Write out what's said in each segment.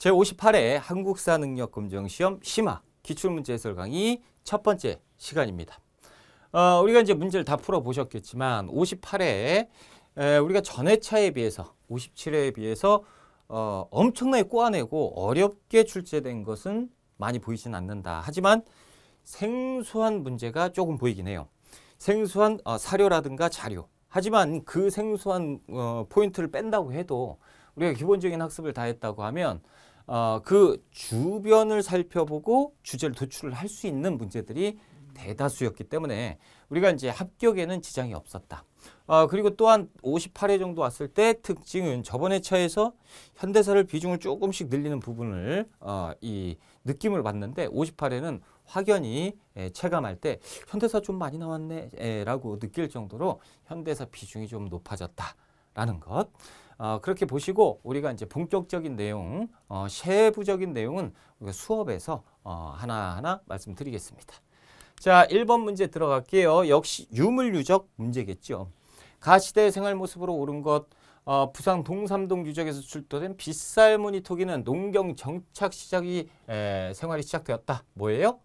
제58회 한국사 능력검정 시험 심화 기출문제 해설 강의 첫 번째 시간입니다. 어, 우리가 이제 문제를 다 풀어보셨겠지만 58회에 우리가 전회차에 비해서 57회에 비해서 어, 엄청나게 꼬아내고 어렵게 출제된 것은 많이 보이진 않는다. 하지만 생소한 문제가 조금 보이긴 해요. 생소한 어, 사료라든가 자료. 하지만 그 생소한 어, 포인트를 뺀다고 해도 우리가 기본적인 학습을 다 했다고 하면 어, 그 주변을 살펴보고 주제를 도출을 할 수 있는 문제들이 대다수였기 때문에 우리가 이제 합격에는 지장이 없었다. 어, 그리고 또한 58회 정도 왔을 때 특징은 저번에 차에서 현대사를 비중을 조금씩 늘리는 부분을 어, 이 느낌을 봤는데 58회는 확연히 예, 체감할 때 현대사 좀 많이 나왔네 예, 라고 느낄 정도로 현대사 비중이 좀 높아졌다라는 것. 어, 그렇게 보시고 우리가 이제 본격적인 내용, 어, 세부적인 내용은 수업에서 어, 하나하나 말씀드리겠습니다. 자, 1번 문제 들어갈게요. 역시 유물유적 문제겠죠. 가시대 생활 모습으로 오른 것, 어, 부산 동삼동 유적에서 출토된 빗살무늬 토기는 농경 정착 시작이 에, 생활이 시작되었다. 뭐예요?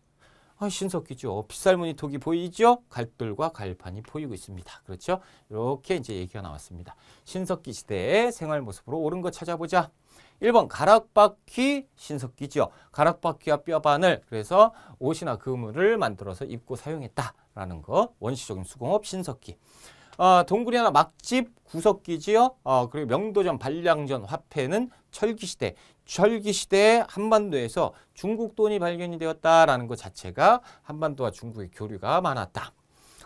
아, 신석기죠. 빗살무늬 톡이 보이죠? 갈돌과 갈판이 보이고 있습니다. 그렇죠? 이렇게 이제 얘기가 나왔습니다. 신석기 시대의 생활 모습으로 옳은 거 찾아보자. 1번 가락바퀴 신석기죠. 가락바퀴와 뼈바늘 그래서 옷이나 그물을 만들어서 입고 사용했다라는 거 원시적인 수공업 신석기. 어, 동굴이나 막집 구석기지요. 어, 그리고 명도전, 발량전 화폐는 철기시대. 철기 시대 한반도에서 중국 돈이 발견이 되었다라는 것 자체가 한반도와 중국의 교류가 많았다.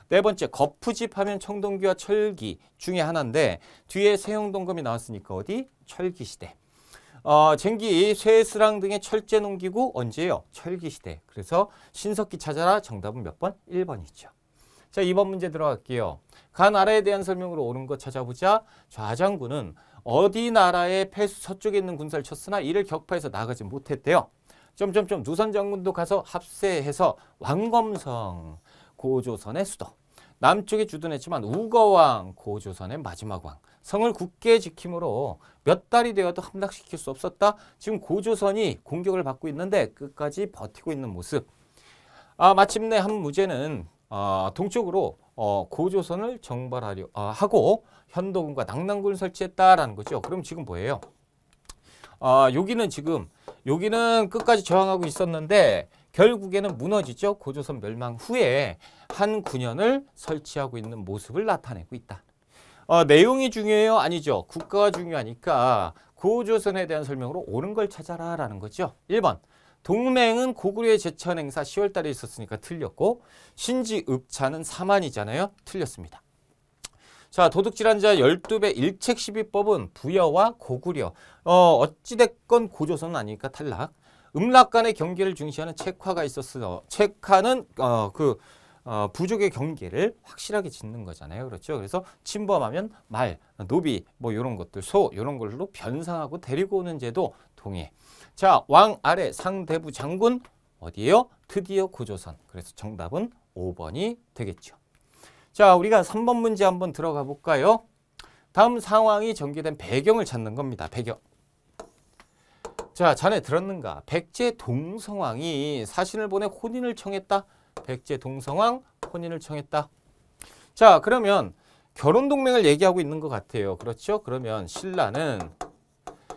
네 번째 거푸집 하면 청동기와 철기 중에 하나인데 뒤에 세용동검이 나왔으니까 어디? 철기 시대. 어, 쟁기, 쇠스랑 등의 철제 농기구 언제요? 철기 시대. 그래서 신석기 찾아라 정답은 몇 번? 1번이죠. 자, 2번 문제 들어갈게요. 간 아래에 대한 설명으로 옳은 것 찾아보자. 좌장군은 어디 나라의 패수 서쪽에 있는 군사를 쳤으나 이를 격파해서 나가지 못했대요. 점점점 누선 장군도 가서 합세해서 왕검성 고조선의 수도 남쪽에 주둔했지만 우거왕 고조선의 마지막 왕 성을 굳게 지킴으로 몇 달이 되어도 함락시킬 수 없었다. 지금 고조선이 공격을 받고 있는데 끝까지 버티고 있는 모습. 아 마침내 한 무제는 어, 아, 동쪽으로 어, 고조선을 정발하려 어, 아, 하고 현도군과 낙랑군 설치했다라는 거죠. 그럼 지금 뭐예요? 아, 여기는 지금 여기는 끝까지 저항하고 있었는데 결국에는 무너지죠. 고조선 멸망 후에 한 군현을 설치하고 있는 모습을 나타내고 있다. 어, 내용이 중요해요? 아니죠. 국가가 중요하니까 고조선에 대한 설명으로 옳은 걸 찾아라 라는 거죠. 1번 동맹은 고구려의 제천 행사 10월달에 있었으니까 틀렸고 신지읍차는 사만이잖아요. 틀렸습니다. 자, 도둑질한 자 12배 일책 시비법은 부여와 고구려. 어, 어찌됐건 고조선은 아니니까 탈락. 음락 간의 경계를 중시하는 책화가 있었어. 책화는 어, 그 어, 부족의 경계를 확실하게 짓는 거잖아요. 그렇죠? 그래서 침범하면 말, 노비, 뭐요런 것들, 소요런 걸로 변상하고 데리고 오는 제도 동해. 자, 왕 아래 상대부 장군 어디예요? 드디어 고조선. 그래서 정답은 5번이 되겠죠. 자, 우리가 3번 문제 한번 들어가 볼까요? 다음 상황이 전개된 배경을 찾는 겁니다. 배경. 자, 자네 들었는가? 백제 동성왕이 사신을 보내 혼인을 청했다. 백제 동성왕 혼인을 청했다. 자, 그러면 결혼 동맹을 얘기하고 있는 것 같아요. 그렇죠? 그러면 신라는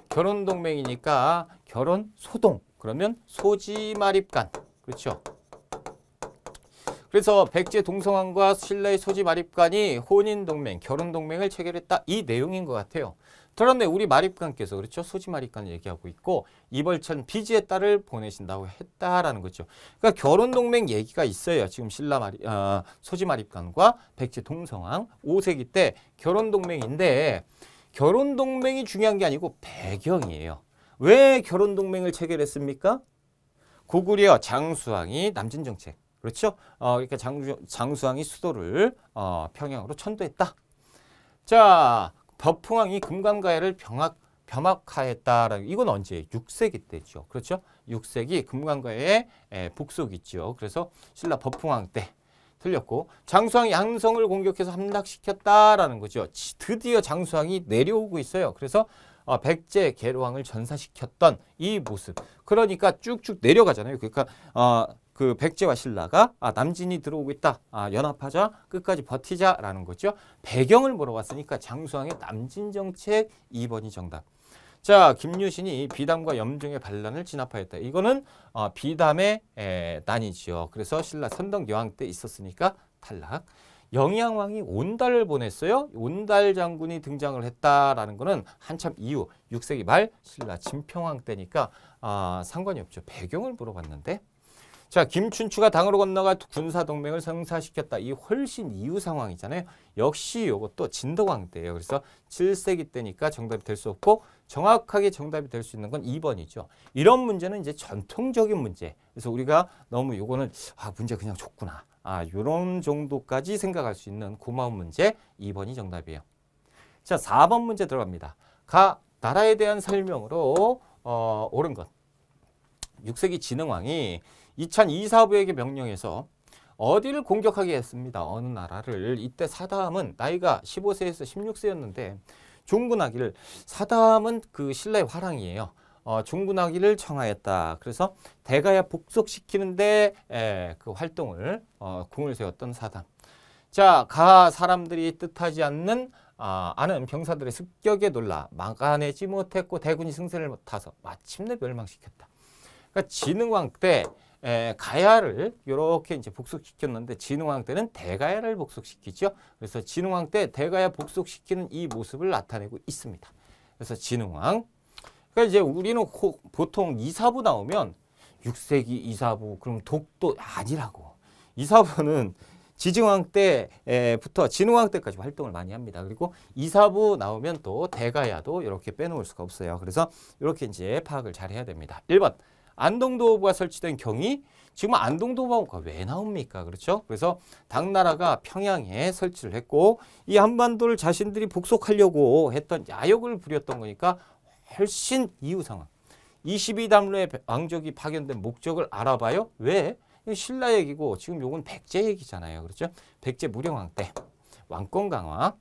결혼 동맹이니까 결혼 소동. 그러면 소지마립간. 그렇죠? 그래서 백제 동성왕과 신라의 소지 마립간이 혼인 동맹, 결혼 동맹을 체결했다 이 내용인 것 같아요. 그런데 우리 마립간께서 그렇죠 소지 마립간을 얘기하고 있고 이벌천 비지의 딸을 보내신다고 했다라는 거죠. 그러니까 결혼 동맹 얘기가 있어요. 지금 신라 마리, 어, 소지 마립간과 백제 동성왕 5세기 때 결혼 동맹인데 결혼 동맹이 중요한 게 아니고 배경이에요. 왜 결혼 동맹을 체결했습니까? 고구려 장수왕이 남진 정책 그렇죠? 어, 그러니까 장수, 장수왕이 수도를 어, 평양으로 천도했다. 자, 법흥왕이 금강가해를 병학, 벼막하였다. 이건 언제? 6세기 때죠. 그렇죠? 6세기 금강가의 복속이죠. 그래서 신라 법흥왕 때 틀렸고 장수왕 양성을 공격해서 함락시켰다라는 거죠. 드디어 장수왕이 내려오고 있어요. 그래서 어, 백제 개로왕을 전사시켰던 이 모습. 그러니까 쭉쭉 내려가잖아요. 그러니까 어, 그 백제와 신라가 아, 남진이 들어오고 있다. 아, 연합하자. 끝까지 버티자라는 거죠. 배경을 물어봤으니까 장수왕의 남진 정책 2번이 정답. 자, 김유신이 비담과 염종의 반란을 진압하였다. 이거는 어, 비담의 에, 난이지요. 그래서 신라 선덕 여왕 때 있었으니까 탈락. 영양왕이 온달을 보냈어요. 온달 장군이 등장을 했다라는 거는 한참 이후 6세기 말 신라 진평왕 때니까 아, 상관이 없죠. 배경을 물어봤는데 자, 김춘추가 당으로 건너가 군사동맹을 성사시켰다. 이 훨씬 이후 상황이잖아요. 역시 이것도 진덕왕 때예요. 그래서 7세기 때니까 정답이 될 수 없고 정확하게 정답이 될 수 있는 건 2번이죠. 이런 문제는 이제 전통적인 문제. 그래서 우리가 너무 이거는 아, 문제 그냥 좋구나 아, 요런 정도까지 생각할 수 있는 고마운 문제 2번이 정답이에요. 자, 4번 문제 들어갑니다. 가 나라에 대한 설명으로 어, 옳은 것. 6세기 진흥왕이 이찬 이사부에게 명령해서 어디를 공격하게 했습니다. 어느 나라를. 이때 사담은 나이가 15세에서 16세였는데 종군하기를 사담은 그 신라의 화랑이에요. 어, 종군하기를 청하였다. 그래서 대가야 복속시키는데 에, 그 활동을 어, 궁을 세웠던 사담. 자, 가 사람들이 뜻하지 않는 아, 아는 병사들의 습격에 놀라 막아내지 못했고 대군이 승세를 타서 마침내 멸망시켰다. 그러니까 진흥왕 때 에, 가야를 이렇게 이제 복속시켰는데 진흥왕 때는 대가야를 복속시키죠. 그래서 진흥왕 때 대가야 복속시키는 이 모습을 나타내고 있습니다. 그래서 진흥왕. 그러니까 이제 우리는 호, 보통 이사부 나오면 6세기 이사부 그럼 독도 아니라고. 이사부는 지증왕 때부터 진흥왕 때까지 활동을 많이 합니다. 그리고 이사부 나오면 또 대가야도 이렇게 빼놓을 수가 없어요. 그래서 이렇게 이제 파악을 잘 해야 됩니다. 1번 안동도부가 설치된 경이 지금 안동도부가왜 나옵니까? 그렇죠? 그래서 당나라가 평양에 설치를 했고 이 한반도를 자신들이 복속하려고 했던 야욕을 부렸던 거니까 훨씬 이후 상황. 22담로의 왕족이 파견된 목적을 알아봐요. 왜? 신라 얘기고 지금 요건 백제 얘기잖아요. 그렇죠? 백제 무령왕 때 왕권 강화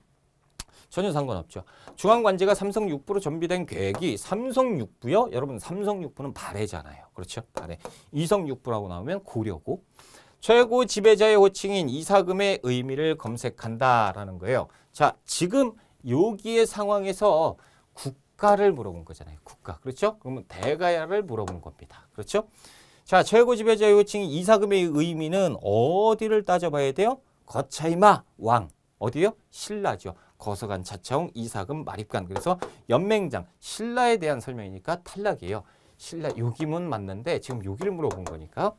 전혀 상관없죠. 중앙관제가 삼성 6부로 전비된 계획이 삼성 6부요? 여러분 삼성 6부는 발해잖아요. 그렇죠? 발해. 이성 6부라고 나오면 고려고. 최고 지배자의 호칭인 이사금의 의미를 검색한다라는 거예요. 자, 지금 여기의 상황에서 국가를 물어본 거잖아요. 국가. 그렇죠? 그러면 대가야를 물어본 겁니다. 그렇죠? 자, 최고 지배자의 호칭이 이사금의 의미는 어디를 따져봐야 돼요? 거차이마 왕. 어디요? 신라죠. 거서관, 자차홍, 이사금, 마립간 그래서 연맹장, 신라에 대한 설명이니까 탈락이에요. 신라 요기문 맞는데 지금 요기를 물어본 거니까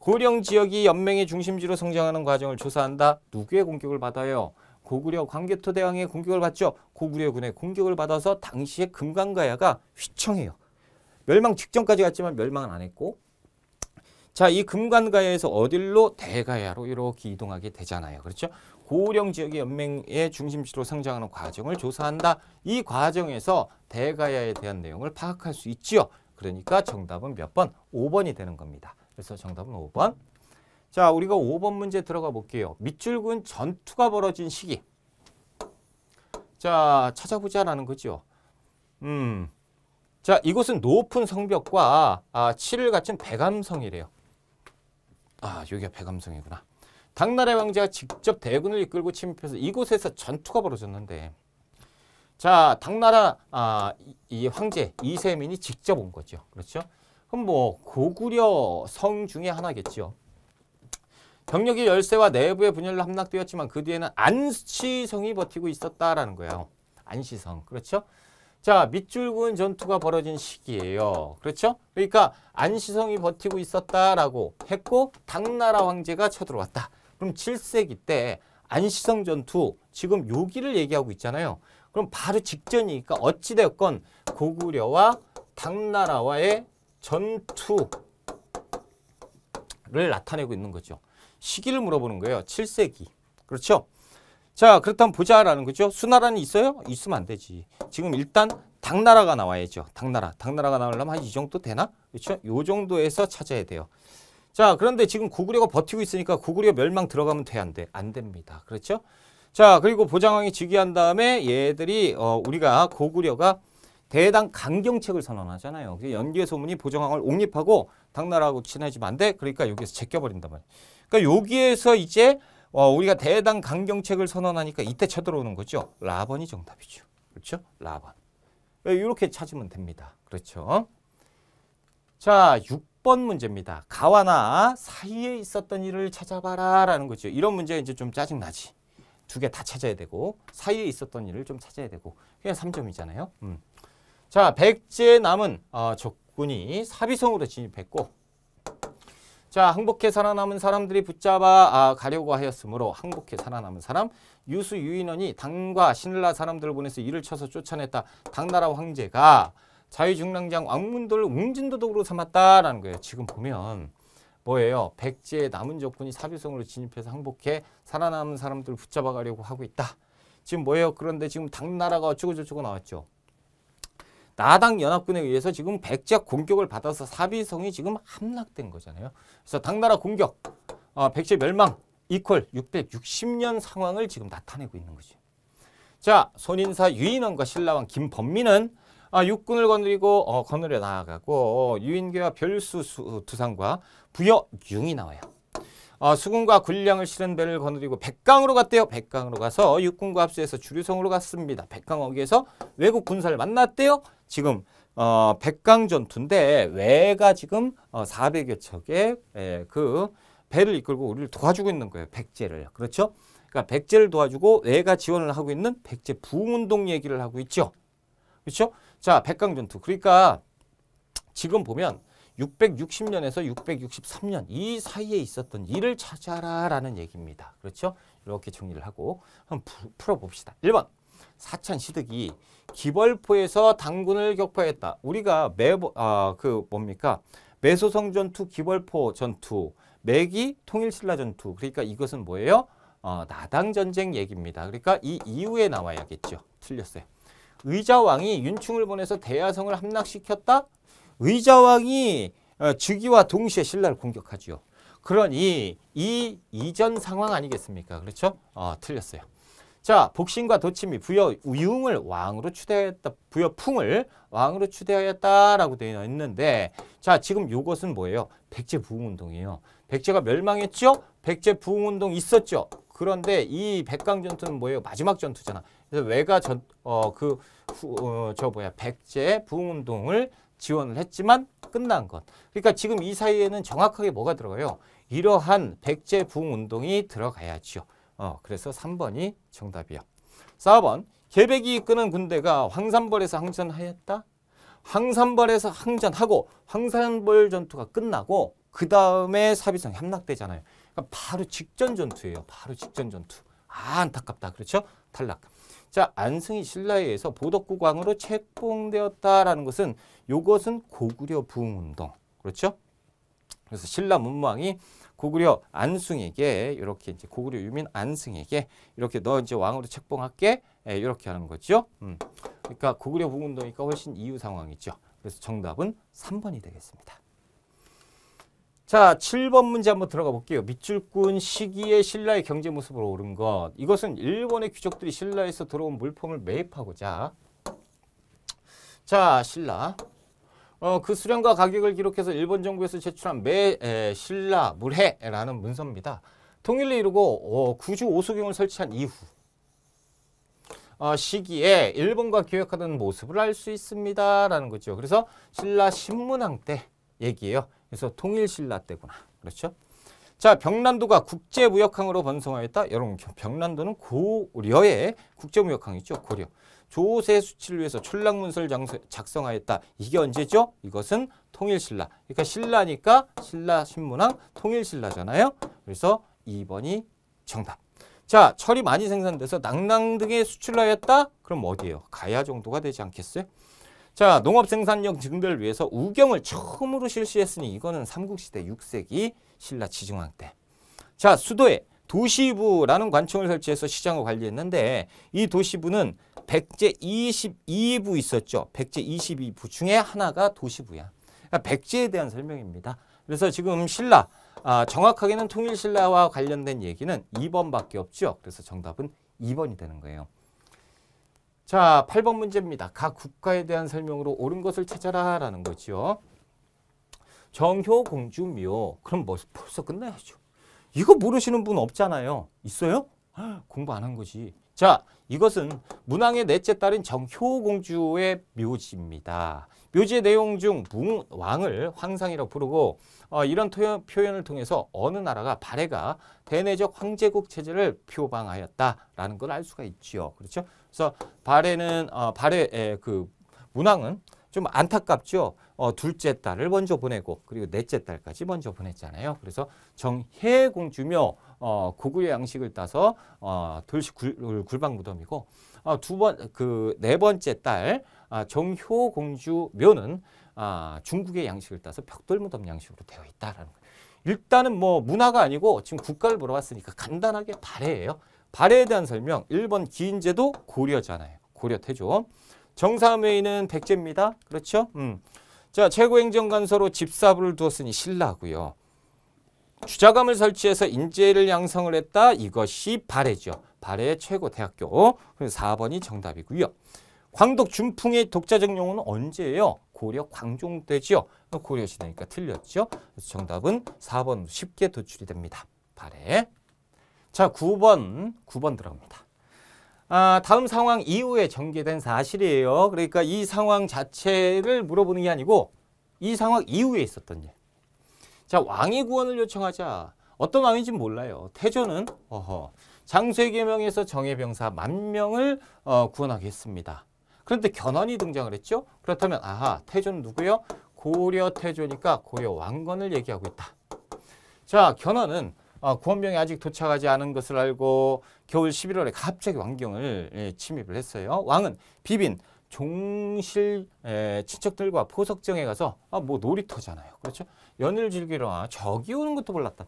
고령 지역이 연맹의 중심지로 성장하는 과정을 조사한다. 누구의 공격을 받아요? 고구려 광개토 대왕의 공격을 받죠. 고구려 군의 공격을 받아서 당시에 금강가야가 휘청해요. 멸망 직전까지 갔지만 멸망은 안 했고 자, 이 금관가야에서 어딜로 대가야로 이렇게 이동하게 되잖아요. 그렇죠? 고령 지역의 연맹의 중심지로 성장하는 과정을 조사한다. 이 과정에서 대가야에 대한 내용을 파악할 수 있지요. 그러니까 정답은 몇 번? 5번이 되는 겁니다. 그래서 정답은 5번. 자, 우리가 5번 문제 들어가 볼게요. 밑줄 근 전투가 벌어진 시기. 자, 찾아보자라는 거죠. 음. 자, 이곳은 높은 성벽과 아, 칠을 갖춘 백암성이래요. 아, 여기가 백암성이구나. 당나라 의 황제가 직접 대군을 이끌고 침입해서 이곳에서 전투가 벌어졌는데 자 당나라 아, 이 황제 이세민이 직접 온 거죠. 그렇죠? 그럼 뭐 고구려 성 중에 하나겠죠. 병력이 열세와 내부의 분열로 함락되었지만 그 뒤에는 안시성이 버티고 있었다라는 거예요. 안시성. 그렇죠? 자, 밑줄 그은 전투가 벌어진 시기예요. 그렇죠? 그러니까 안시성이 버티고 있었다라고 했고 당나라 황제가 쳐들어왔다. 그럼 7세기 때 안시성 전투 지금 요기를 얘기하고 있잖아요. 그럼 바로 직전이니까 어찌되었건 고구려와 당나라와의 전투를 나타내고 있는 거죠. 시기를 물어보는 거예요. 7세기. 그렇죠? 자 그렇다면 보자라는 거죠. 수나라는 있어요? 있으면 안 되지. 지금 일단 당나라가 나와야죠. 당나라. 당나라가 나오려면 한 이 정도 되나? 그렇죠? 요 정도에서 찾아야 돼요. 자, 그런데 지금 고구려가 버티고 있으니까 고구려 멸망 들어가면 돼, 안 돼? 안 됩니다. 그렇죠? 자, 그리고 보장왕이 즉위한 다음에 얘들이 어, 우리가 고구려가 대당 강경책을 선언하잖아요. 연계 소문이 보정왕을 옹립하고 당나라하고 친해지면 안 돼. 그러니까 여기에서 제껴버린단 말이에요. 그러니까 여기에서 이제 어, 우리가 대당 강경책을 선언하니까 이때 쳐들어오는 거죠. 라번이 정답이죠. 그렇죠? 라번. 예, 이렇게 찾으면 됩니다. 그렇죠? 자, 번 문제입니다. 가와 나 사이에 있었던 일을 찾아봐라 라는 거죠. 이런 문제 이제 좀 짜증나지. 두 개 다 찾아야 되고 사이에 있었던 일을 좀 찾아야 되고 그냥 3점이잖아요. 음. 자, 백제 남은 어, 적군이 사비성으로 진입했고 자, 항복해 살아남은 사람들이 붙잡아 아, 가려고 하였으므로 항복해 살아남은 사람 유수 유인원이 당과 신라 사람들을 보내서 일을 쳐서 쫓아냈다. 당나라 황제가 자유중랑장 왕문도를 웅진도덕으로 삼았다라는 거예요. 지금 보면 뭐예요? 백제의 남은 적군이 사비성으로 진입해서 항복해 살아남은 사람들을 붙잡아가려고 하고 있다. 지금 뭐예요? 그런데 지금 당나라가 어쩌고저쩌고 나왔죠. 나당 연합군에 의해서 지금 백제 공격을 받아서 사비성이 지금 함락된 거잖아요. 그래서 당나라 공격, 어, 백제 멸망 이퀄 660년 상황을 지금 나타내고 있는 거죠. 자, 손인사 유인원과 신라왕 김범민은 아, 육군을 건드리고 어, 거느려 나아가고 어, 유인계와 별수 수, 어, 두상과 부여 융이 나와요. 어, 수군과 군량을 실은 배를 거느리고 백강으로 갔대요. 백강으로 가서 육군과 합수해서 주류성으로 갔습니다. 백강 어기에서 외국 군사를 만났대요. 지금 어, 백강 전투인데 왜가 지금 어, 400여 척의 에, 예, 그 배를 이끌고 우리를 도와주고 있는 거예요. 백제를. 그렇죠? 그러니까 백제를 도와주고 외가 지원을 하고 있는 백제 부흥운동 얘기를 하고 있죠. 그렇죠? 자, 백강 전투. 그러니까 지금 보면 660년에서 663년 이 사이에 있었던 일을 찾아라라는 얘기입니다. 그렇죠? 이렇게 정리를 하고 한번 풀어봅시다. 1번 사천 시득이 기벌포에서 당군을 격파했다. 우리가 매번 아, 그 뭡니까? 매소성 전투, 기벌포 전투, 매기 통일신라 전투. 그러니까 이것은 뭐예요? 어, 나당 전쟁 얘기입니다. 그러니까 이 이후에 나와야겠죠. 틀렸어요. 의자왕이 윤충을 보내서 대야성을 함락시켰다? 의자왕이 어, 즉위와 동시에 신라를 공격하지요. 그러니 이 이전 상황 아니겠습니까? 그렇죠? 어, 틀렸어요. 자, 복신과 도침이 부여 융을 왕으로 추대하였다. 부여 풍을 왕으로 추대하였다라고 되어 있는데 자, 지금 요것은 뭐예요? 백제 부흥 운동이에요. 백제가 멸망했죠? 백제 부흥 운동 있었죠? 그런데 이 백강 전투는 뭐예요? 마지막 전투잖아. 그래서 외가 저어그 어, 저 뭐야 백제 부흥운동을 지원을 했지만 끝난 것. 그러니까 지금 이 사이에는 정확하게 뭐가 들어가요? 이러한 백제 부흥운동이 들어가야지요. 어, 그래서 3번이 정답이요. 4번 개백이 끄는 군대가 황산벌에서 항전하였다. 황산벌에서 항전하고 황산벌 전투가 끝나고 그 다음에 사비성이 함락되잖아요. 그러니까 바로 직전 전투예요. 바로 직전 전투. 아 안타깝다. 그렇죠? 탈락. 자, 안승이 신라에 의해서 보덕국왕으로 책봉되었다라는 것은 이것은 고구려 부흥운동. 그렇죠? 그래서 신라 문무왕이 고구려 안승에게 이렇게 이제 고구려 유민 안승에게 이렇게 너 이제 왕으로 책봉할게 에, 예, 이렇게 하는 거죠. 음. 그러니까 고구려 부흥운동이니까 훨씬 이유 상황이죠. 그래서 정답은 삼번이 되겠습니다. 자, 7번 문제 한번 들어가 볼게요. 밑줄꾼 시기에 신라의 경제 모습으로 오른 것. 이것은 일본의 귀족들이 신라에서 들어온 물품을 매입하고자 자, 신라. 어, 그 수량과 가격을 기록해서 일본 정부에서 제출한 매 에, 신라 물해라는 문서입니다. 통일을 이루고 어, 구주 오수경을 설치한 이후 어, 시기에 일본과 교역하던 모습을 알 수 있습니다라는 거죠. 그래서 신라 신문왕 때 얘기예요. 그래서 통일신라 때구나. 그렇죠? 자, 병란도가 국제무역항으로 번성하였다. 여러분, 병란도는 고려의 국제무역항이죠. 고려. 조세 수치를 위해서 출락문서를 작성하였다. 이게 언제죠? 이것은 통일신라. 그러니까 신라니까 신라신문항 통일신라잖아요. 그래서 2번이 정답. 자, 철이 많이 생산돼서 낭랑등의 수출하였다? 그럼 어디예요? 가야 정도가 되지 않겠어요? 자, 농업 생산력 증대를 위해서 우경을 처음으로 실시했으니 이거는 삼국시대 6세기 신라 지중왕 때. 자, 수도에 도시부라는 관청을 설치해서 시장을 관리했는데 이 도시부는 백제 22부 있었죠. 백제 22부 중에 하나가 도시부야. 그러니까 백제에 대한 설명입니다. 그래서 지금 신라, 아, 정확하게는 통일신라와 관련된 얘기는 2번밖에 없죠. 그래서 정답은 2번이 되는 거예요. 자, 8번 문제입니다. 각 국가에 대한 설명으로 옳은 것을 찾아라 라는 거지 정효 공주묘. 그럼 뭐 벌써 끝나야죠. 이거 모르시는 분 없잖아요. 있어요? 공부 안 한 거지. 자, 이것은 문왕의 넷째 딸인 정효 공주의 묘지입니다. 묘지의 내용 중 왕을 황상이라고 부르고 어, 이런 토요, 표현을 통해서 어느 나라가 발해가 대내적 황제국 체제를 표방하였다라는 걸 알 수가 있지 그렇죠? 그래서 발해는 어, 발해 예, 그 문항은 좀 안타깝죠. 어, 둘째 딸을 먼저 보내고 그리고 넷째 딸까지 먼저 보냈잖아요. 그래서 정혜 공주며 어, 고구려 양식을 따서 어, 돌식 굴, 굴방 무덤이고 어, 두번 그 네 번째 딸 아, 정효 공주 묘는 아, 중국의 양식을 따서 벽돌 무덤 양식으로 되어 있다라는 거예요. 일단은 뭐 문화가 아니고 지금 국가를 보러 왔으니까 간단하게 발해예요. 발해에 대한 설명 1번 기인제도 고려잖아요. 고려 태조. 정사회의는 백제입니다. 그렇죠? 음. 자, 최고행정관서로 집사부를 두었으니 신라고요. 주자감을 설치해서 인재를 양성을 했다. 이것이 발해죠. 발해 최고 대학교. 4번이 정답이고요. 광덕 준풍의 독자적 용어는 언제예요? 고려 광종대지요. 고려시대니까 틀렸죠. 그래서 정답은 4번 쉽게 도출이 됩니다. 발해. 자, 9번, 9번 들어갑니다. 아, 다음 상황 이후에 전개된 사실이에요. 그러니까 이 상황 자체를 물어보는 게 아니고 이 상황 이후에 있었던 일. 자, 왕의 구원을 요청하자. 어떤 왕인지 몰라요. 태조는 어허, 장수에게 명해서 정예병사 만 명을 어, 구원하겠습니다. 그런데 견훤이 등장을 했죠. 그렇다면 아하 태조는 누구요? 고려 태조니까 고려 왕건을 얘기하고 있다. 자 견훤은 어, 구원병이 아직 도착하지 않은 것을 알고 겨울 11월에 갑자기 왕경을 예, 침입을 했어요. 왕은 비빈 종실 에, 예, 친척들과 포석정에 가서 아뭐 놀이터잖아요. 그렇죠? 연을 즐기러 아, 저기 오는 것도 몰랐다.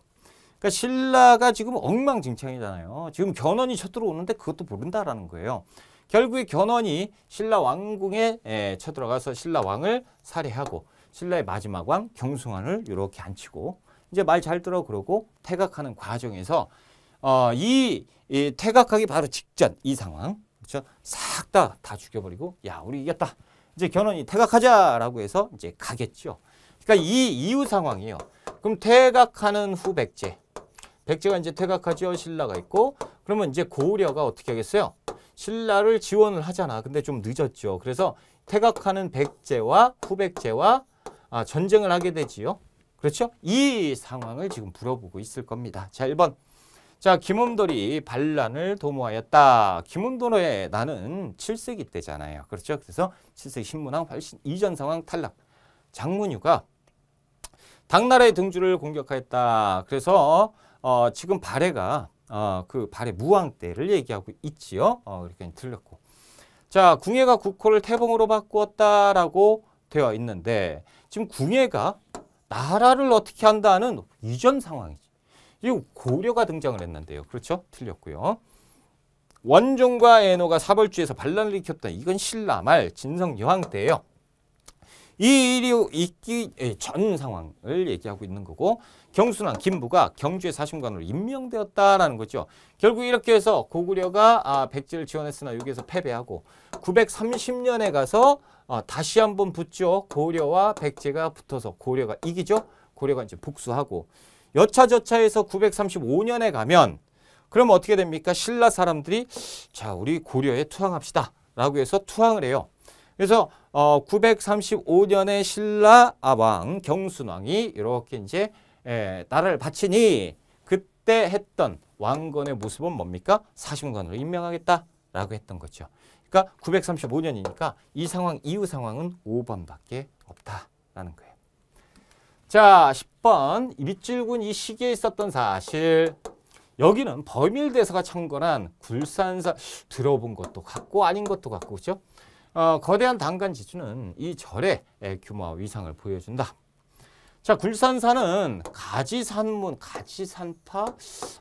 그러니까 신라가 지금 엉망진창이잖아요. 지금 견훤이 쳐들어오는데 그것도 모른다라는 거예요. 결국에 견훤이 신라 왕궁에 에, 예, 쳐들어가서 신라 왕을 살해하고 신라의 마지막 왕 경숭환을 이렇게 앉히고 이제 말 잘 들어 그러고 태각하는 과정에서 어, 이, 이 태각하기 바로 직전 이 상황 그렇죠? 싹 다 다 죽여버리고 야 우리 이겼다. 이제 견훤이 태각하자라고 해서 이제 가겠죠. 그러니까 이 이후 상황이에요. 그럼 태각하는 후 백제. 백제가 이제 태각하죠. 신라가 있고 그러면 이제 고구려가 어떻게 하겠어요? 신라를 지원을 하잖아. 근데 좀 늦었죠. 그래서 태각하는 백제와 후백제와 아, 전쟁을 하게 되지요. 그렇죠? 이 상황을 지금 물어보고 있을 겁니다. 자, 1번. 자, 김음돌이 반란을 도모하였다. 김음돌의 나는 7세기 때잖아요. 그렇죠? 그래서 7세기 신문왕 발신 이전 상황 탈락. 장문유가 당나라의 등주를 공격하였다. 그래서 어, 지금 발해가 어, 그 발해 무왕 때를 얘기하고 있지요. 어, 이렇게 들렸고. 자, 궁예가 국호를 태봉으로 바꾸었다라고 되어 있는데 지금 궁예가 나라를 어떻게 한다는 이전 상황이죠. 이 고려가 등장을 했는데요. 그렇죠? 틀렸고요. 원종과 애노가 사벌주에서 반란을 일으켰던 이건 신라 말 진성여왕 때예요. 이 일이 있기 예, 전 상황을 얘기하고 있는 거고 경순왕 김부가 경주의 사심관으로 임명되었다라는 거죠. 결국 이렇게 해서 고구려가 아, 백제를 지원했으나 여기에서 패배하고 930년에 가서 아, 다시 한번 붙죠. 고려와 백제가 붙어서 고려가 이기죠. 고려가 이제 복수하고 여차저차해서 935년에 가면 그럼 어떻게 됩니까? 신라 사람들이 자 우리 고려에 투항합시다 라고 해서 투항을 해요. 그래서 어, 935년에 신라 왕 경순왕이 이렇게 이제 에, 예, 나라를 바치니 그때 했던 왕건의 모습은 뭡니까? 사신관으로 임명하겠다라고 했던 거죠. 그러니까 935년이니까 이 상황 이후 상황은 5번밖에 없다라는 거예요. 자, 10번 밑줄군 이 시기에 있었던 사실 여기는 범일대사가 창건한 굴산사 들어본 것도 같고 아닌 것도 같고 그렇죠? 어, 거대한 당간 지주는 이 절의 예, 규모와 위상을 보여준다. 자, 굴산사는 가지산문, 가지산파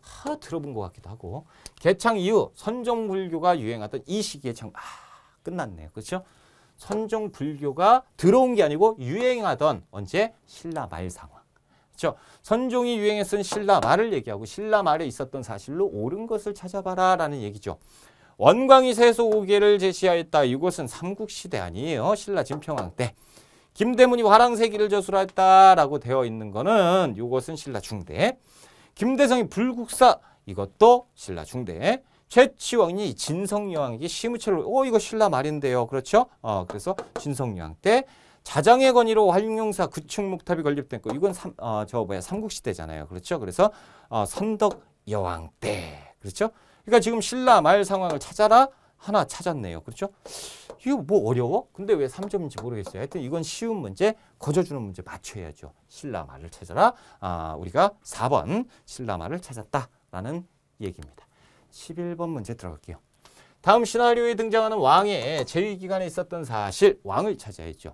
하, 들어본 것 같기도 하고 개창 이후 선종불교가 유행하던 이 시기에 참 아, 끝났네요. 그렇죠? 선종불교가 들어온 게 아니고 유행하던 언제? 신라 말상황. 그렇죠? 선종이 유행에쓴 신라 말을 얘기하고 신라 말에 있었던 사실로 옳은 것을 찾아봐라 라는 얘기죠. 원광이 세소 5개를 제시하였다. 이것은 삼국시대 아니에요. 신라 진평왕 때. 김대문이 화랑세기를 저술했다라고 되어 있는 거는 이것은 신라 중대. 김대성이 불국사 이것도 신라 중대. 최치왕이 진성여왕에게 시무체를 오 이거 신라 말인데요. 그렇죠? 어 그래서 진성여왕 때 자장의 권위로 활용사 구축목탑이 건립된거 이건 삼, 어, 저 뭐야 삼국시대잖아요. 그렇죠? 그래서 어, 선덕여왕 때 그렇죠? 그러니까 지금 신라 말 상황을 찾아라 하나 찾았네요. 그렇죠? 이거 뭐 어려워? 근데 왜 3점인지 모르겠어요. 하여튼 이건 쉬운 문제, 거저주는 문제 맞춰야죠. 신라말을 찾아라. 아, 우리가 4번 신라말을 찾았다라는 얘기입니다. 11번 문제 들어갈게요. 다음 시나리오에 등장하는 왕의 재위기간에 있었던 사실, 왕을 찾아야죠.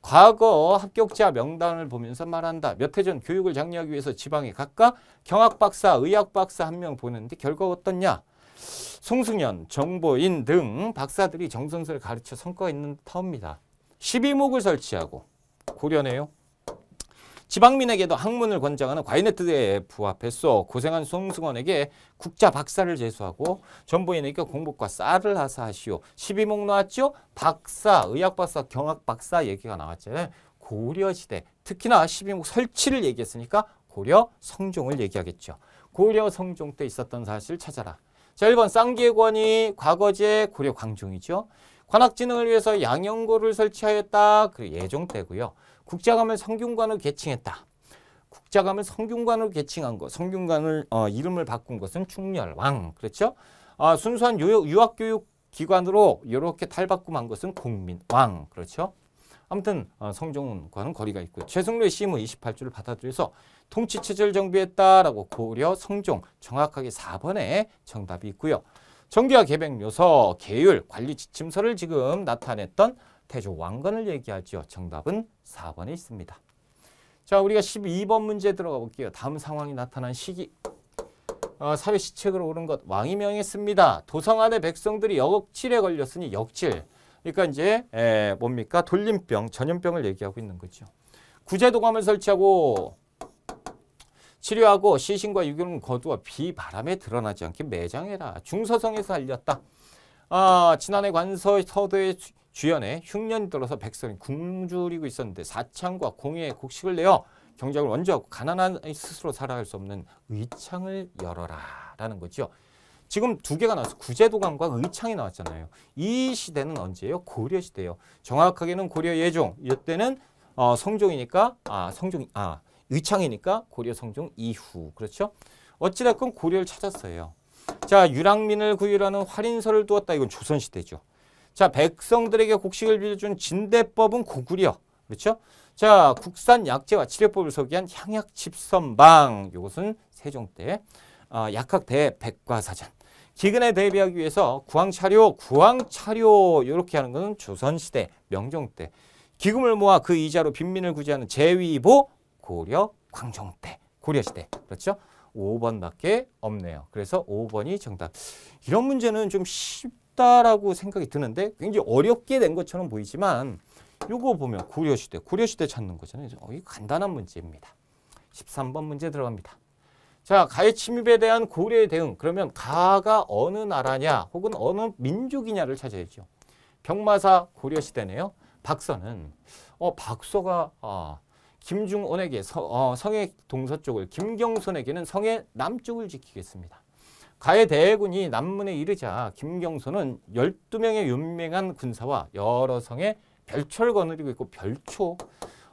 과거 합격자 명단을 보면서 말한다. 몇 해 전 교육을 장려하기 위해서 지방에 각각 경학박사, 의학박사 한 명 보는데 냈 결과가 어떻냐? 송승연, 정보인 등 박사들이 정성서를 가르쳐 성과 있는 터입니다. 12목을 설치하고 고려네요. 지방민에게도 학문을 권장하는 과인의뜻에 부합했어 고생한 송승헌에게 국자 박사를 제수하고 전보인에게 공복과 쌀을 하사하시오. 12목 나왔죠? 박사, 의학박사, 경학박사 얘기가 나왔잖아요. 고려시대, 특히나 12목 설치를 얘기했으니까 고려 성종을 얘기하겠죠. 고려 성종 때 있었던 사실 찾아라. 자, 1번 쌍기의권이 과거제 고려 광종이죠. 관악진흥을 위해서 양영고를 설치하였다. 예종 때고요. 국자감을 성균관으로 개칭했다. 국자감을 성균관으로 개칭한 거, 성균관을 어, 이름을 바꾼 것은 충렬왕, 그렇죠? 아, 순수한 유학교육 기관으로 이렇게 탈바꿈한 것은 공민왕, 그렇죠? 아무튼 어, 성종과는 거리가 있고 최승로의 시문 28조를 받아들여서 통치체제를 정비했다라고 고려, 성종 정확하게 4번에 정답이 있고요. 정규와 계백요서, 계율, 관리 지침서를 지금 나타냈던 태조 왕건을 얘기하지 정답은 4번에 있습니다. 자, 우리가 12번 문제 들어가 볼게요. 다음 상황이 나타난 시기. 어, 사회 시책으로 오른 것 왕이 명했습니다. 도성 안의 백성들이 역질에 걸렸으니 역질. 그러니까 이제 에, 뭡니까? 돌림병, 전염병을 얘기하고 있는 거죠. 구제도감을 설치하고 치료하고 시신과 유기물 거두어 비바람에 드러나지 않게 매장해라. 중서성에서 알렸다. 아, 지난해 관서 서도의 주연에 흉년이 들어서 백성이 굶주리고 있었는데 사창과 공예의 곡식을 내어 경작을 원조하고 가난한 스스로 살아갈 수 없는 의창을 열어라 라는 거죠. 지금 두 개가 나왔어 구제도감과 의창이 나왔잖아요. 이 시대는 언제예요? 고려시대예요. 정확하게는 고려 예종. 이때는 어, 성종이니까 아 성종 아 의창이니까 고려 성종 이후 그렇죠? 어찌됐건 고려를 찾았어요. 자 유랑민을 구유라는 활인설을 두었다. 이건 조선시대죠. 자 백성들에게 곡식을 빌려준 진대법은 고구려 그렇죠? 자 국산 약재와 치료법을 소개한 향약집선방 이것은 세종 때 어, 약학대 백과사전 기근에 대비하기 위해서 구황차료, 구황차료 이렇게 하는 것은 조선시대 명종 때 기금을 모아 그 이자로 빈민을 구제하는 제위보 고려 광종때 고려시대 그렇죠? 5번밖에 없네요. 그래서 5번이 정답. 이런 문제는 좀 쉽다라고 생각이 드는데 굉장히 어렵게 된 것처럼 보이지만 이거 보면 고려시대, 고려시대 찾는 거잖아요. 어, 이 간단한 문제입니다. 13번 문제 들어갑니다. 자, 가해 침입에 대한 고려의 대응. 그러면 가가 어느 나라냐 혹은 어느 민족이냐를 찾아야죠. 병마사 고려시대네요. 박서는 어 박서가 아 김중원에게 서, 어, 성의 동서쪽을 김경선에게는 성의 남쪽을 지키겠습니다. 가해 대군이 남문에 이르자 김경선은 12명의 유명한 군사와 여러 성의 별초 거느리고 있고 별초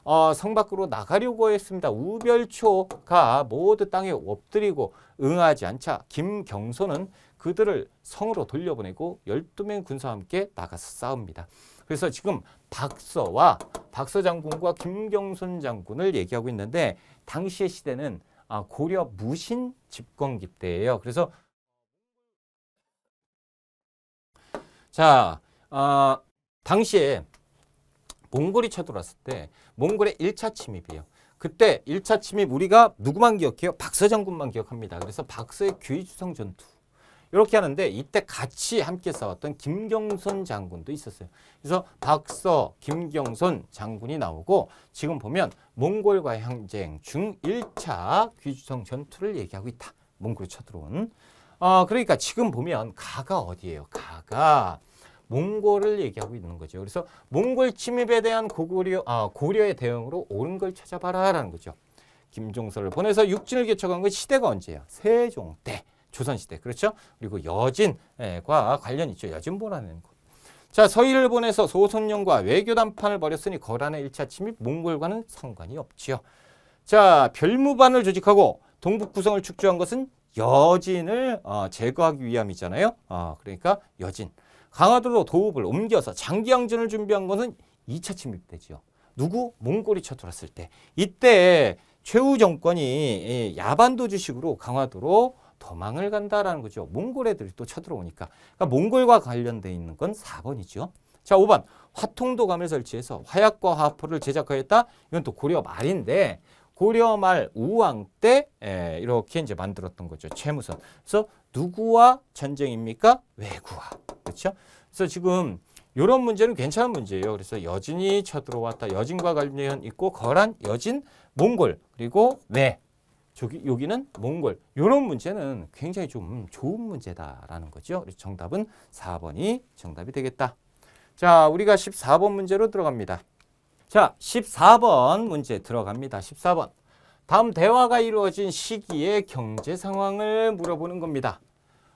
어, 성 밖으로 나가려고 했습니다. 우별초가 모두 땅에 엎드리고 응하지 않자 김경선은 그들을 성으로 돌려보내고 1 2명 군사와 함께 나가서 싸웁니다. 그래서 지금 박서와 박서 장군과 김경순 장군을 얘기하고 있는데 당시의 시대는 아, 고려 무신 집권기 때예요. 그래서 자 어, 당시에 몽골이 쳐들어왔을 때 몽골의 1차 침입이에요. 그때 1차 침입 우리가 누구만 기억해요? 박서 장군만 기억합니다. 그래서 박서의 귀주성 전투 이렇게 하는데 이때 같이 함께 싸웠던 김경선 장군도 있었어요. 그래서 박서, 김경선 장군이 나오고 지금 보면 몽골과의 쟁중 1차 귀주성 전투를 얘기하고 있다. 몽골 쳐들어온. 어, 그러니까 지금 보면 가가 어디예요? 가가 몽골을 얘기하고 있는 거죠. 그래서 몽골 침입에 대한 고구려, 아, 고려의 대응으로 옳은 걸 찾아봐라라는 거죠. 김종서를 보내서 육진을 개척한 건 시대가 언제야? 세종 때. 조선시대 그렇죠? 그리고 여진과 관련 있죠. 여진보라는 곳. 자 서희를 보내서 소송령과 외교 담판을 벌였으니 거란의 1차 침입 몽골과는 상관이 없지요. 자 별무반을 조직하고 동북 구성을 축조한 것은 여진을 어, 제거하기 위함이잖아요. 어, 그러니까 여진. 강화도로 도읍을 옮겨서 장기항전을 준비한 것은 2차 침입 때지요. 누구? 몽골이 쳐들었을 때. 이때 최후 정권이 야반도 주식으로 강화도로 도망을 간다라는 거죠. 몽골 애들이 또 쳐들어오니까. 그러니까 몽골과 관련돼 있는 건 4번이죠. 자, 5번. 화통도감을 설치해서 화약과 화포를 제작하였다. 이건 또 고려 말인데 고려 말 우왕 때 에, 이렇게 이제 만들었던 거죠. 최무선 그래서 누구와 전쟁입니까? 왜구와. 그렇죠? 그래서 지금 이런 문제는 괜찮은 문제예요. 그래서 여진이 쳐들어왔다. 여진과 관련 이 있고 거란, 여진, 몽골 그리고 왜 저기 여기는 몽골. 이런 문제는 굉장히 좀 좋은 문제다라는 거죠. 그래서 정답은 4번이 정답이 되겠다. 자, 우리가 14번 문제로 들어갑니다. 자, 14번 문제 들어갑니다. 14번. 다음 대화가 이루어진 시기의 경제 상황을 물어보는 겁니다.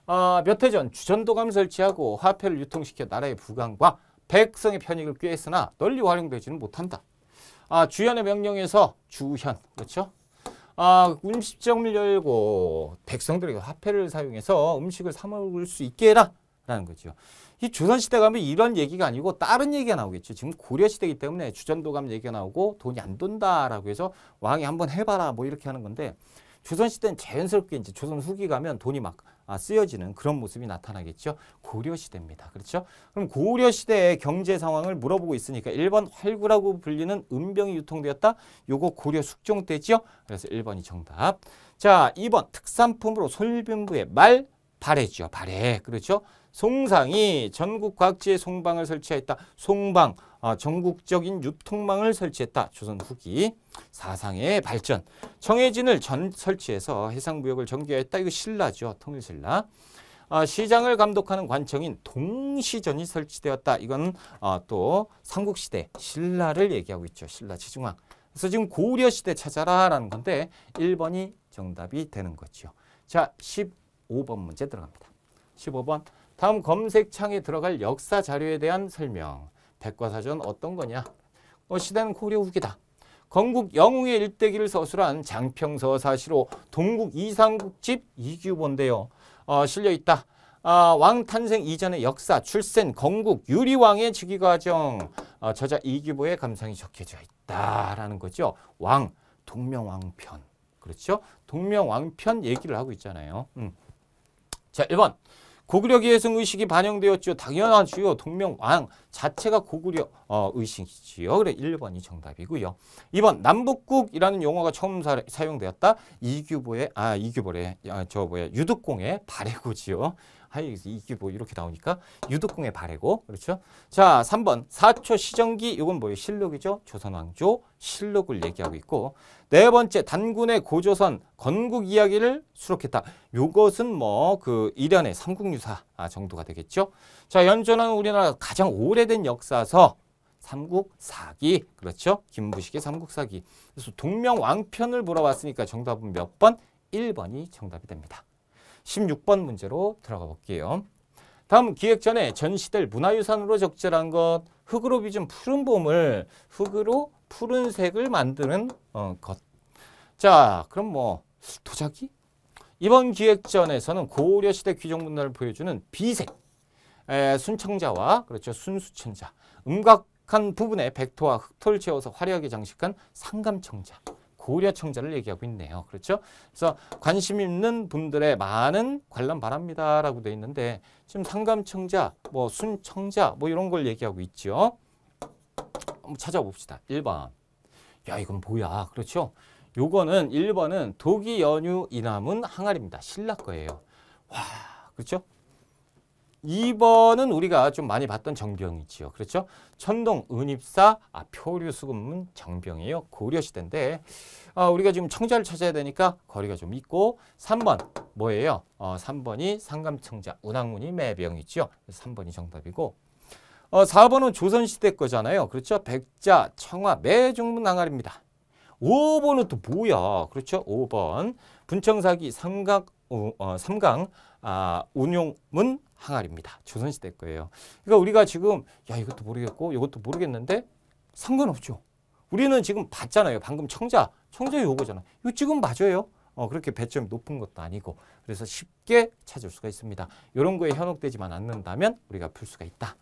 아, 몇해 전 주전도감 설치하고 화폐를 유통시켜 나라의 부강과 백성의 편익을 꾀했으나 널리 활용되지는 못한다. 아, 주현의 명령에서 주현, 그렇죠? 아, 음식점을 열고 백성들에게 화폐를 사용해서 음식을 사 먹을 수 있게 해라라는 거죠. 이 조선시대 가면 이런 얘기가 아니고 다른 얘기가 나오겠죠. 지금 고려시대이기 때문에 주전도감 얘기가 나오고 돈이 안 돈다라고 해서 왕이 한번 해봐라 뭐 이렇게 하는 건데 조선시대는 자연스럽게 이제 조선 후기 가면 돈이 막 아, 쓰여지는 그런 모습이 나타나겠죠. 고려시대입니다. 그렇죠? 그럼 고려시대의 경제 상황을 물어보고 있으니까 1번 활구라고 불리는 은병이 유통되었다. 요거 고려 숙종 때지요. 그래서 1번이 정답. 자, 2번 특산품으로 솔빈부의 말, 발해죠. 발해. 그렇죠? 송상이 전국 각지에 송방을 설치했다. 송방, 아, 전국적인 유통망을 설치했다. 조선 후기 사상의 발전. 청해진을 전 설치해서 해상무역을 전개했다. 이거 신라죠. 통일신라. 아, 시장을 감독하는 관청인 동시전이 설치되었다. 이건 아, 또 삼국시대 신라를 얘기하고 있죠. 신라 지중앙. 그래서 지금 고려시대 찾아라라는 건데 1번이 정답이 되는 거죠. 자, 15번 문제 들어갑니다. 15번 다음 검색창에 들어갈 역사 자료에 대한 설명. 백과사전 어떤 거냐? 어, 시대는 고려 후기다. 건국 영웅의 일대기를 서술한 장평서 사시로 동국 이상국집 이규본데요. 어, 실려있다. 아, 왕 탄생 이전의 역사, 출생, 건국, 유리왕의 즉위과정 어, 저자 이규보의 감상이 적혀져 있다라는 거죠. 왕, 동명왕편. 그렇죠? 동명왕편 얘기를 하고 있잖아요. 음. 자, 1번. 고구려 계승 의식이 반영되었지요. 당연하지요. 동명왕 자체가 고구려 어, 의식이지요. 그래 1번이 정답이고요. 2번 남북국이라는 용어가 처음 사, 용되었다 이규보의 아이규보래 아, 어, 저 뭐야 유득공의 발해구지요 하이에서 이게 뭐 이렇게 나오니까 유독궁의 발해고 그렇죠? 자, 3번 사초 시정기 이건 뭐예요? 실록이죠. 조선왕조 실록을 얘기하고 있고 네 번째 단군의 고조선 건국 이야기를 수록했다. 이것은뭐그 일련의 삼국유사 아, 정도가 되겠죠. 자, 연조는 우리나라 가장 오래된 역사서 삼국사기 그렇죠? 김부식의 삼국사기. 그래서 동명왕편을 물어봤으니까 정답은 몇 번? 1번이 정답이 됩니다. 16번 문제로 들어가 볼게요. 다음 기획 전에 전시될 문화유산으로 적절한 것 흙으로 빚은 푸른 봄을 흙으로 푸른색을 만드는 어, 것. 자 그럼 뭐 도자기? 이번 기획전에서는 고려시대 귀족문화를 보여주는 비색 에, 순청자와 그렇죠 순수천자 음각한 부분에 백토와 흑토를 채워서 화려하게 장식한 상감청자 고려 청자를 얘기하고 있네요. 그렇죠? 그래서 관심 있는 분들의 많은 관람 바랍니다라고 돼 있는데 지금 상감 청자, 뭐순 청자 뭐 이런 걸 얘기하고 있죠. 한번 찾아봅시다. 1번. 야, 이건 뭐야? 그렇죠? 요거는 1번은 독이 연유 이남은 항아리입니다. 신라 거예요. 와, 그렇죠? 2번은 우리가 좀 많이 봤던 정병이지요. 그렇죠? 천동, 은입사, 아, 표류, 수금문, 정병이에요. 고려시대인데 아, 우리가 지금 청자를 찾아야 되니까 거리가 좀 있고 3번 뭐예요? 어, 3번이 상감청자, 운항문이 매병이지요. 3번이 정답이고 어, 4번은 조선시대 거잖아요. 그렇죠? 백자, 청화, 매중문 항아리입니다. 5번은 또 뭐야? 그렇죠? 5번 분청사기 삼각, 어, 삼강 아, 운용문 항아리입니다. 조선시대 거예요. 그러니까 우리가 지금 야 이것도 모르겠고 이것도 모르겠는데 상관없죠. 우리는 지금 봤잖아요. 방금 청자, 청자 의 요거잖아. 요 이거 지금 맞아요. 어, 그렇게 배점이 높은 것도 아니고 그래서 쉽게 찾을 수가 있습니다. 이런 거에 현혹되지만 않는다면 우리가 풀 수가 있다.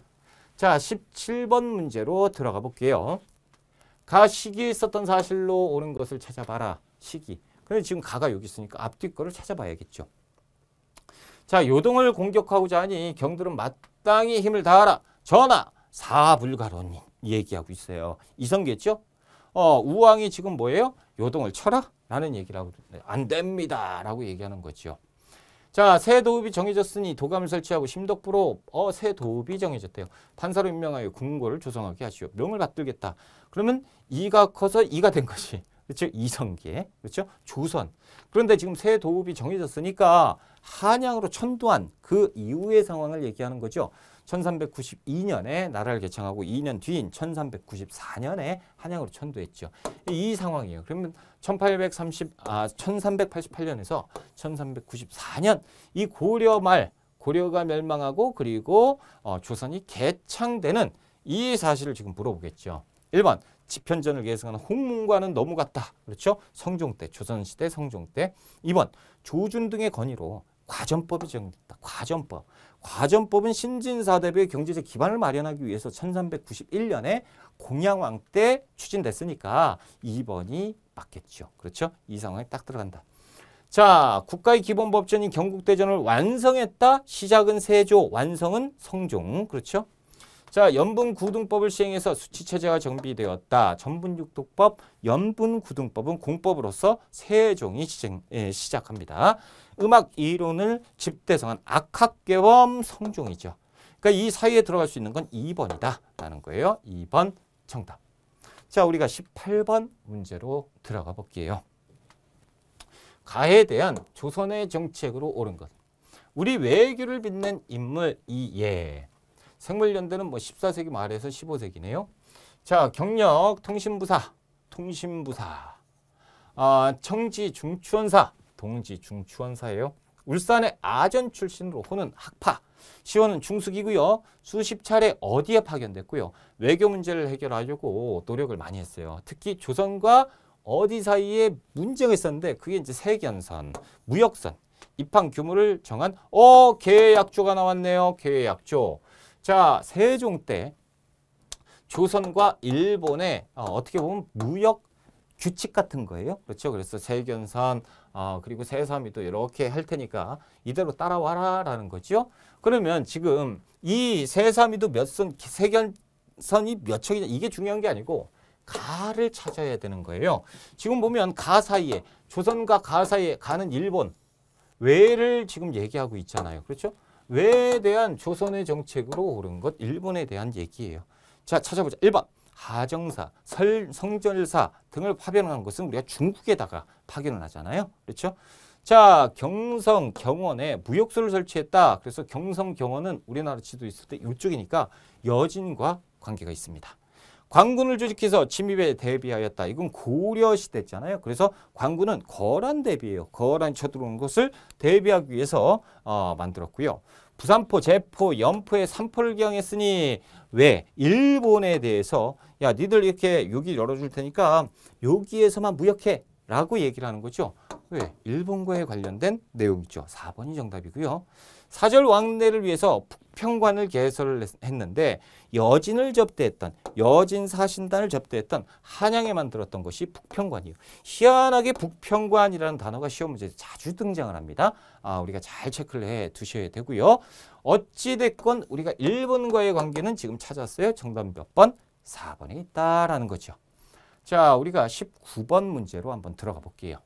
자, 17번 문제로 들어가 볼게요. 가시기 있었던 사실로 오는 것을 찾아봐라. 시기. 근데 지금 가가 여기 있으니까 앞뒤 거를 찾아봐야겠죠. 자 요동을 공격하고자 하니 경들은 마땅히 힘을 다하라. 전하 사불가론 얘기하고 있어요. 이성계죠? 어, 우왕이 지금 뭐예요? 요동을 쳐라? 라는 얘기라고 네, 안 됩니다. 라고 얘기하는 거죠. 자, 새 도읍이 정해졌으니 도감을 설치하고 심덕부로 어, 새 도읍이 정해졌대요. 판사로 임명하여 궁궐을 조성하게 하시오. 명을 받들겠다. 그러면 이가 커서 이가 된 것이 그렇죠? 이성계, 그렇죠? 조선. 그런데 지금 새 도읍이 정해졌으니까 한양으로 천도한 그 이후의 상황을 얘기하는 거죠. 1392년에 나라를 개창하고 2년 뒤인 1394년에 한양으로 천도했죠. 이 상황이에요. 그러면 1830, 아, 1388년에서 1394년 이 고려 말, 고려가 멸망하고 그리고 어, 조선이 개창되는 이 사실을 지금 물어보겠죠. 1번 집현전을 계승하는 홍문과는 너무 같다. 그렇죠? 성종 때, 조선시대 성종 때. 2번 조준 등의 건의로 과전법이 제정됐다. 과전법. 과전법은 신진사대부의 경제적 기반을 마련하기 위해서 1391년에 공양왕 때 추진됐으니까 2번이 맞겠죠. 그렇죠? 이 상황에 딱 들어간다. 자, 국가의 기본 법전인 경국대전을 완성했다. 시작은 세조, 완성은 성종. 그렇죠? 자, 연분구등법을 시행해서 수치체제가 정비되었다. 전분육독법, 연분구등법은 공법으로서 세 종이 시행, 예, 시작합니다. 음악 이론을 집대성한 악학계범 성종이죠. 그러니까 이 사이에 들어갈 수 있는 건 2번이다. 라는 거예요. 2번 정답. 자, 우리가 18번 문제로 들어가 볼게요. 가에 대한 조선의 정책으로 옳은 것. 우리 외교를 빚는 인물 이예. 생물연대는 뭐 14세기 말에서 15세기네요. 자, 경력 통신부사, 통신부사. 아, 청지 중추원사, 동지 중추원사예요. 울산의 아전 출신으로 호는 학파, 시원은 중숙이고요. 수십 차례 어디에 파견됐고요. 외교 문제를 해결하려고 노력을 많이 했어요. 특히 조선과 어디 사이에 문제가 있었는데 그게 이제 세견선, 무역선, 입항 규모를 정한 어 계약조가 나왔네요. 계약조. 자, 세종 때 조선과 일본의 어, 떻게 보면 무역 규칙 같은 거예요. 그렇죠. 그래서 세견산 어, 그리고 세삼이도 이렇게 할 테니까 이대로 따라와라라는 거죠. 그러면 지금 이 세삼이도 몇 선, 세견선이 몇 척이냐 이게 중요한 게 아니고 가를 찾아야 되는 거예요. 지금 보면 가 사이에 조선과 가 사이에 가는 일본 외를 지금 얘기하고 있잖아요. 그렇죠? 왜에 대한 조선의 정책으로 오른 것 일본에 대한 얘기예요. 자 찾아보자. 1번 하정사, 설, 성절사 등을 파견한 것은 우리가 중국에다가 파견을 하잖아요. 그렇죠? 자, 경성, 경원에 무역소를 설치했다. 그래서 경성, 경원은 우리나라 지도 있을 때 이쪽이니까 여진과 관계가 있습니다. 광군을 조직해서 침입에 대비하였다. 이건 고려시대잖아요. 그래서 광군은 거란 대비예요. 거란이 쳐들어오는 것을 대비하기 위해서 어, 만들었고요. 부산포, 제포, 연포에 산포를 기용했으니 왜 일본에 대해서 야 니들 이렇게 여기 열어줄 테니까 여기에서만 무역해 라고 얘기를 하는 거죠. 왜? 일본과에 관련된 내용이죠. 4번이 정답이고요. 사절 왕래를 위해서 북평관을 개설을 했는데 여진을 접대했던 여진 사신단을 접대했던 한양에 만들었던 것이 북평관이에요. 희한하게 북평관이라는 단어가 시험 문제에 자주 등장을 합니다. 아, 우리가 잘 체크를 해 두셔야 되고요. 어찌됐건 우리가 일본과의 관계는 지금 찾았어요. 정답 몇 번? 4번에 있다라는 거죠. 자, 우리가 19번 문제로 한번 들어가 볼게요.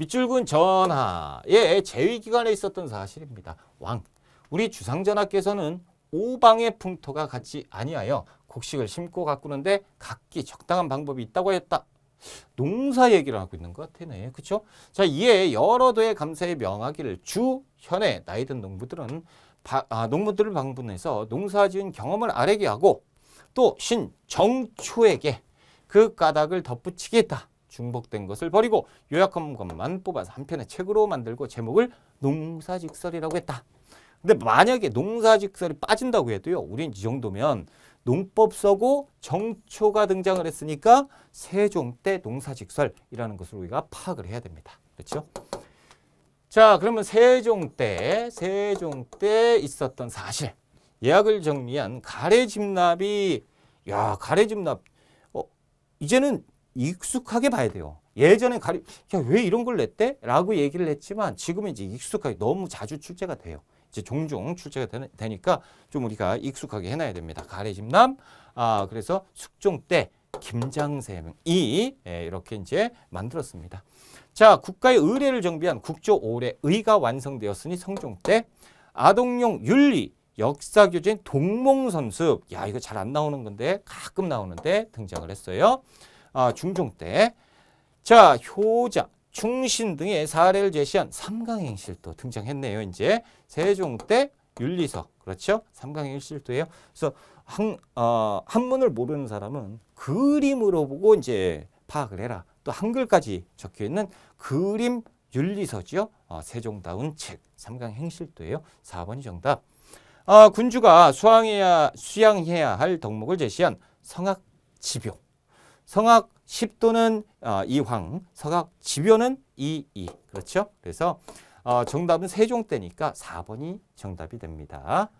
밑줄근 전하의 재위 기간에 있었던 사실입니다. 왕, 우리 주상전하께서는 오방의 풍토가 같지 아니하여 곡식을 심고 가꾸는데 각기 적당한 방법이 있다고 했다. 농사 얘기를 하고 있는 것 같으네. 그렇죠? 자, 이에 여러 도의 감사의 명하기를 주, 현에 나이 든 농부들은 바, 아, 농부들을 방문해서 농사 지은 경험을 아래게 하고 또 신, 정초에게 그 까닭을 덧붙이겠다. 중복된 것을 버리고 요약한 것만 뽑아서 한 편의 책으로 만들고 제목을 농사직설이라고 했다. 근데 만약에 농사직설이 빠진다고 해도요. 우린 이 정도면 농법 서고 정초가 등장을 했으니까 세종 때 농사직설이라는 것을 우리가 파악을 해야 됩니다. 그렇죠? 자, 그러면 세종 때, 세종 때 있었던 사실. 예약을 정리한 가래집납이, 야, 가래집납. 어, 이제는 익숙하게 봐야 돼요. 예전에 가리 야 왜 이런 걸 냈대? 라고 얘기를 했지만 지금은 이제 익숙하게 너무 자주 출제가 돼요. 이제 종종 출제가 되니까 좀 우리가 익숙하게 해놔야 됩니다. 가래집남아 그래서 숙종 때 김장세명이 예, 이렇게 이제 만들었습니다. 자 국가의 의례를 정비한 국조 5례 의가 완성되었으니 성종 때 아동용 윤리 역사교재인 동몽선습 야 이거 잘 안 나오는 건데 가끔 나오는데 등장을 했어요. 아, 중종 때. 자, 효자, 충신 등의 사례를 제시한 삼강행실도 등장했네요. 이제 세종 때 윤리석, 그렇죠? 삼강행실도예요. 그래서 한, 어, 한문을 모르는 사람은 그림으로 보고 이제 파악을 해라. 또 한글까지 적혀있는 그림 윤리서지요. 어, 세종다운 책, 삼강행실도예요. 4번이 정답. 아, 군주가 수양해야, 수양해야 할 덕목을 제시한 성악지병. 성악 10도는 어, 이황, 성악 지변은 이이. 그렇죠? 그래서 어, 정답은 세종 때니까 4번이 정답이 됩니다.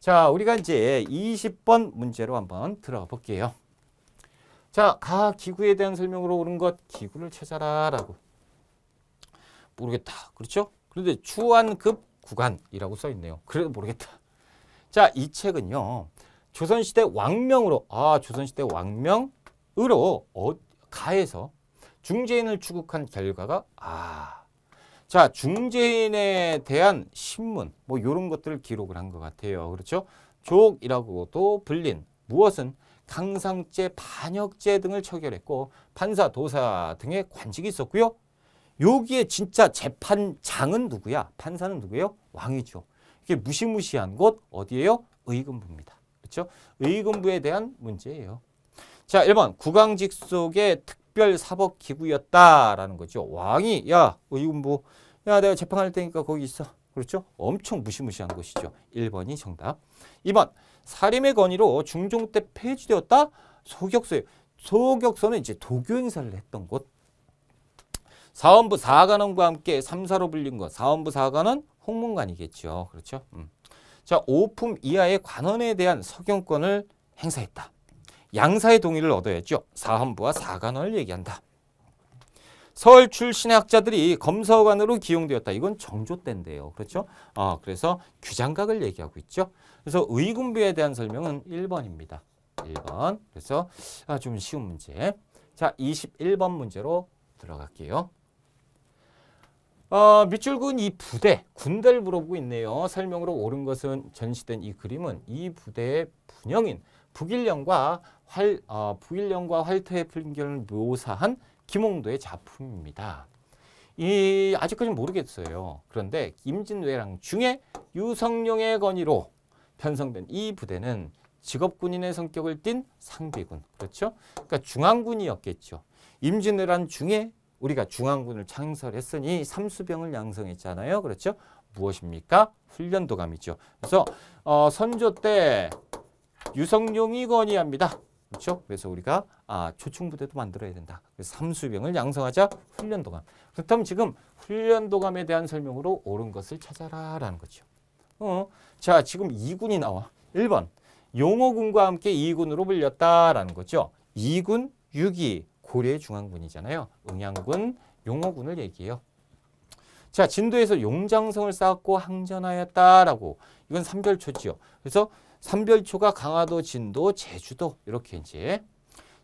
자, 우리가 이제 20번 문제로 한번 들어볼게요. 가 자, 가 기구에 대한 설명으로 오른 것 기구를 찾아라라고 모르겠다. 그렇죠? 그런데 추한급 구간이라고 써 있네요. 그래도 모르겠다. 자, 이 책은요. 조선시대 왕명으로 아, 조선시대 왕명 으로 어, 가해서 중재인을 추국한 결과가 아, 자 중재인에 대한 신문 뭐 이런 것들을 기록을 한 것 같아요. 그렇죠? 족이라고도 불린 무엇은 강상죄, 반역죄 등을 처결했고 판사, 도사 등의 관직이 있었고요. 여기에 진짜 재판장은 누구야? 판사는 누구예요? 왕이죠. 이게 무시무시한 곳 어디예요? 의금부입니다. 그렇죠? 의금부에 대한 문제예요. 자, 1번 구강직속의 특별 사법 기구였다라는 거죠. 왕이 야, 의군부 야, 내가 재판할 테니까 거기 있어. 그렇죠? 엄청 무시무시한 것이죠. 1번이 정답. 2번 사림의 권위로 중종 때 폐지되었다. 소격서에 소격서는 이제 도교 행사를 했던 곳. 사원부 사관원과 함께 3사로 불린 것. 사원부 사관은 홍문관이겠죠. 그렇죠? 음. 자, 오품 이하의 관원에 대한 석영권을 행사했다. 양사의 동의를 얻어야죠. 사헌부와 사관원을 얘기한다. 서울 출신의 학자들이 검사관으로 기용되었다. 이건 정조 때인데요. 그렇죠? 어, 그래서 규장각을 얘기하고 있죠. 그래서 의군부에 대한 설명은 1번입니다. 1번. 그래서 아, 좀 쉬운 문제. 자, 21번 문제로 들어갈게요. 어, 밑줄군 이 부대, 군대를 물어보고 있네요. 설명으로 옳은 것은 전시된 이 그림은 이 부대의 분영인 북일령과 활, 어, 부일령과 활토의 풍경을 묘사한 김홍도의 작품입니다. 이아직까지 모르겠어요. 그런데 임진왜랑 중에 유성룡의 건의로 편성된 이 부대는 직업군인의 성격을 띤 상비군, 그렇죠? 그러니까 중앙군이었겠죠. 임진왜란 중에 우리가 중앙군을 창설했으니 삼수병을 양성했잖아요. 그렇죠? 무엇입니까? 훈련도감이죠. 그래서 어, 선조 때 유성룡이 건의합니다. 그렇죠? 그래서 우리가 아, 조충 부대도 만들어야 된다. 그래서 삼수병을 양성하자 훈련 도감. 그렇다면 지금 훈련 도감에 대한 설명으로 옳은 것을 찾아라라는 거죠. 어. 자, 지금 2군이 나와. 1번. 용호군과 함께 2군으로 불렸다라는 거죠. 2군, 6이 고려 중앙군이잖아요. 응양군, 용호군을 얘기해요. 자, 진도에서 용장성을 쌓고 항전하였다라고. 이건 삼별초지요. 그래서 삼별초가 강화도, 진도, 제주도 이렇게 이제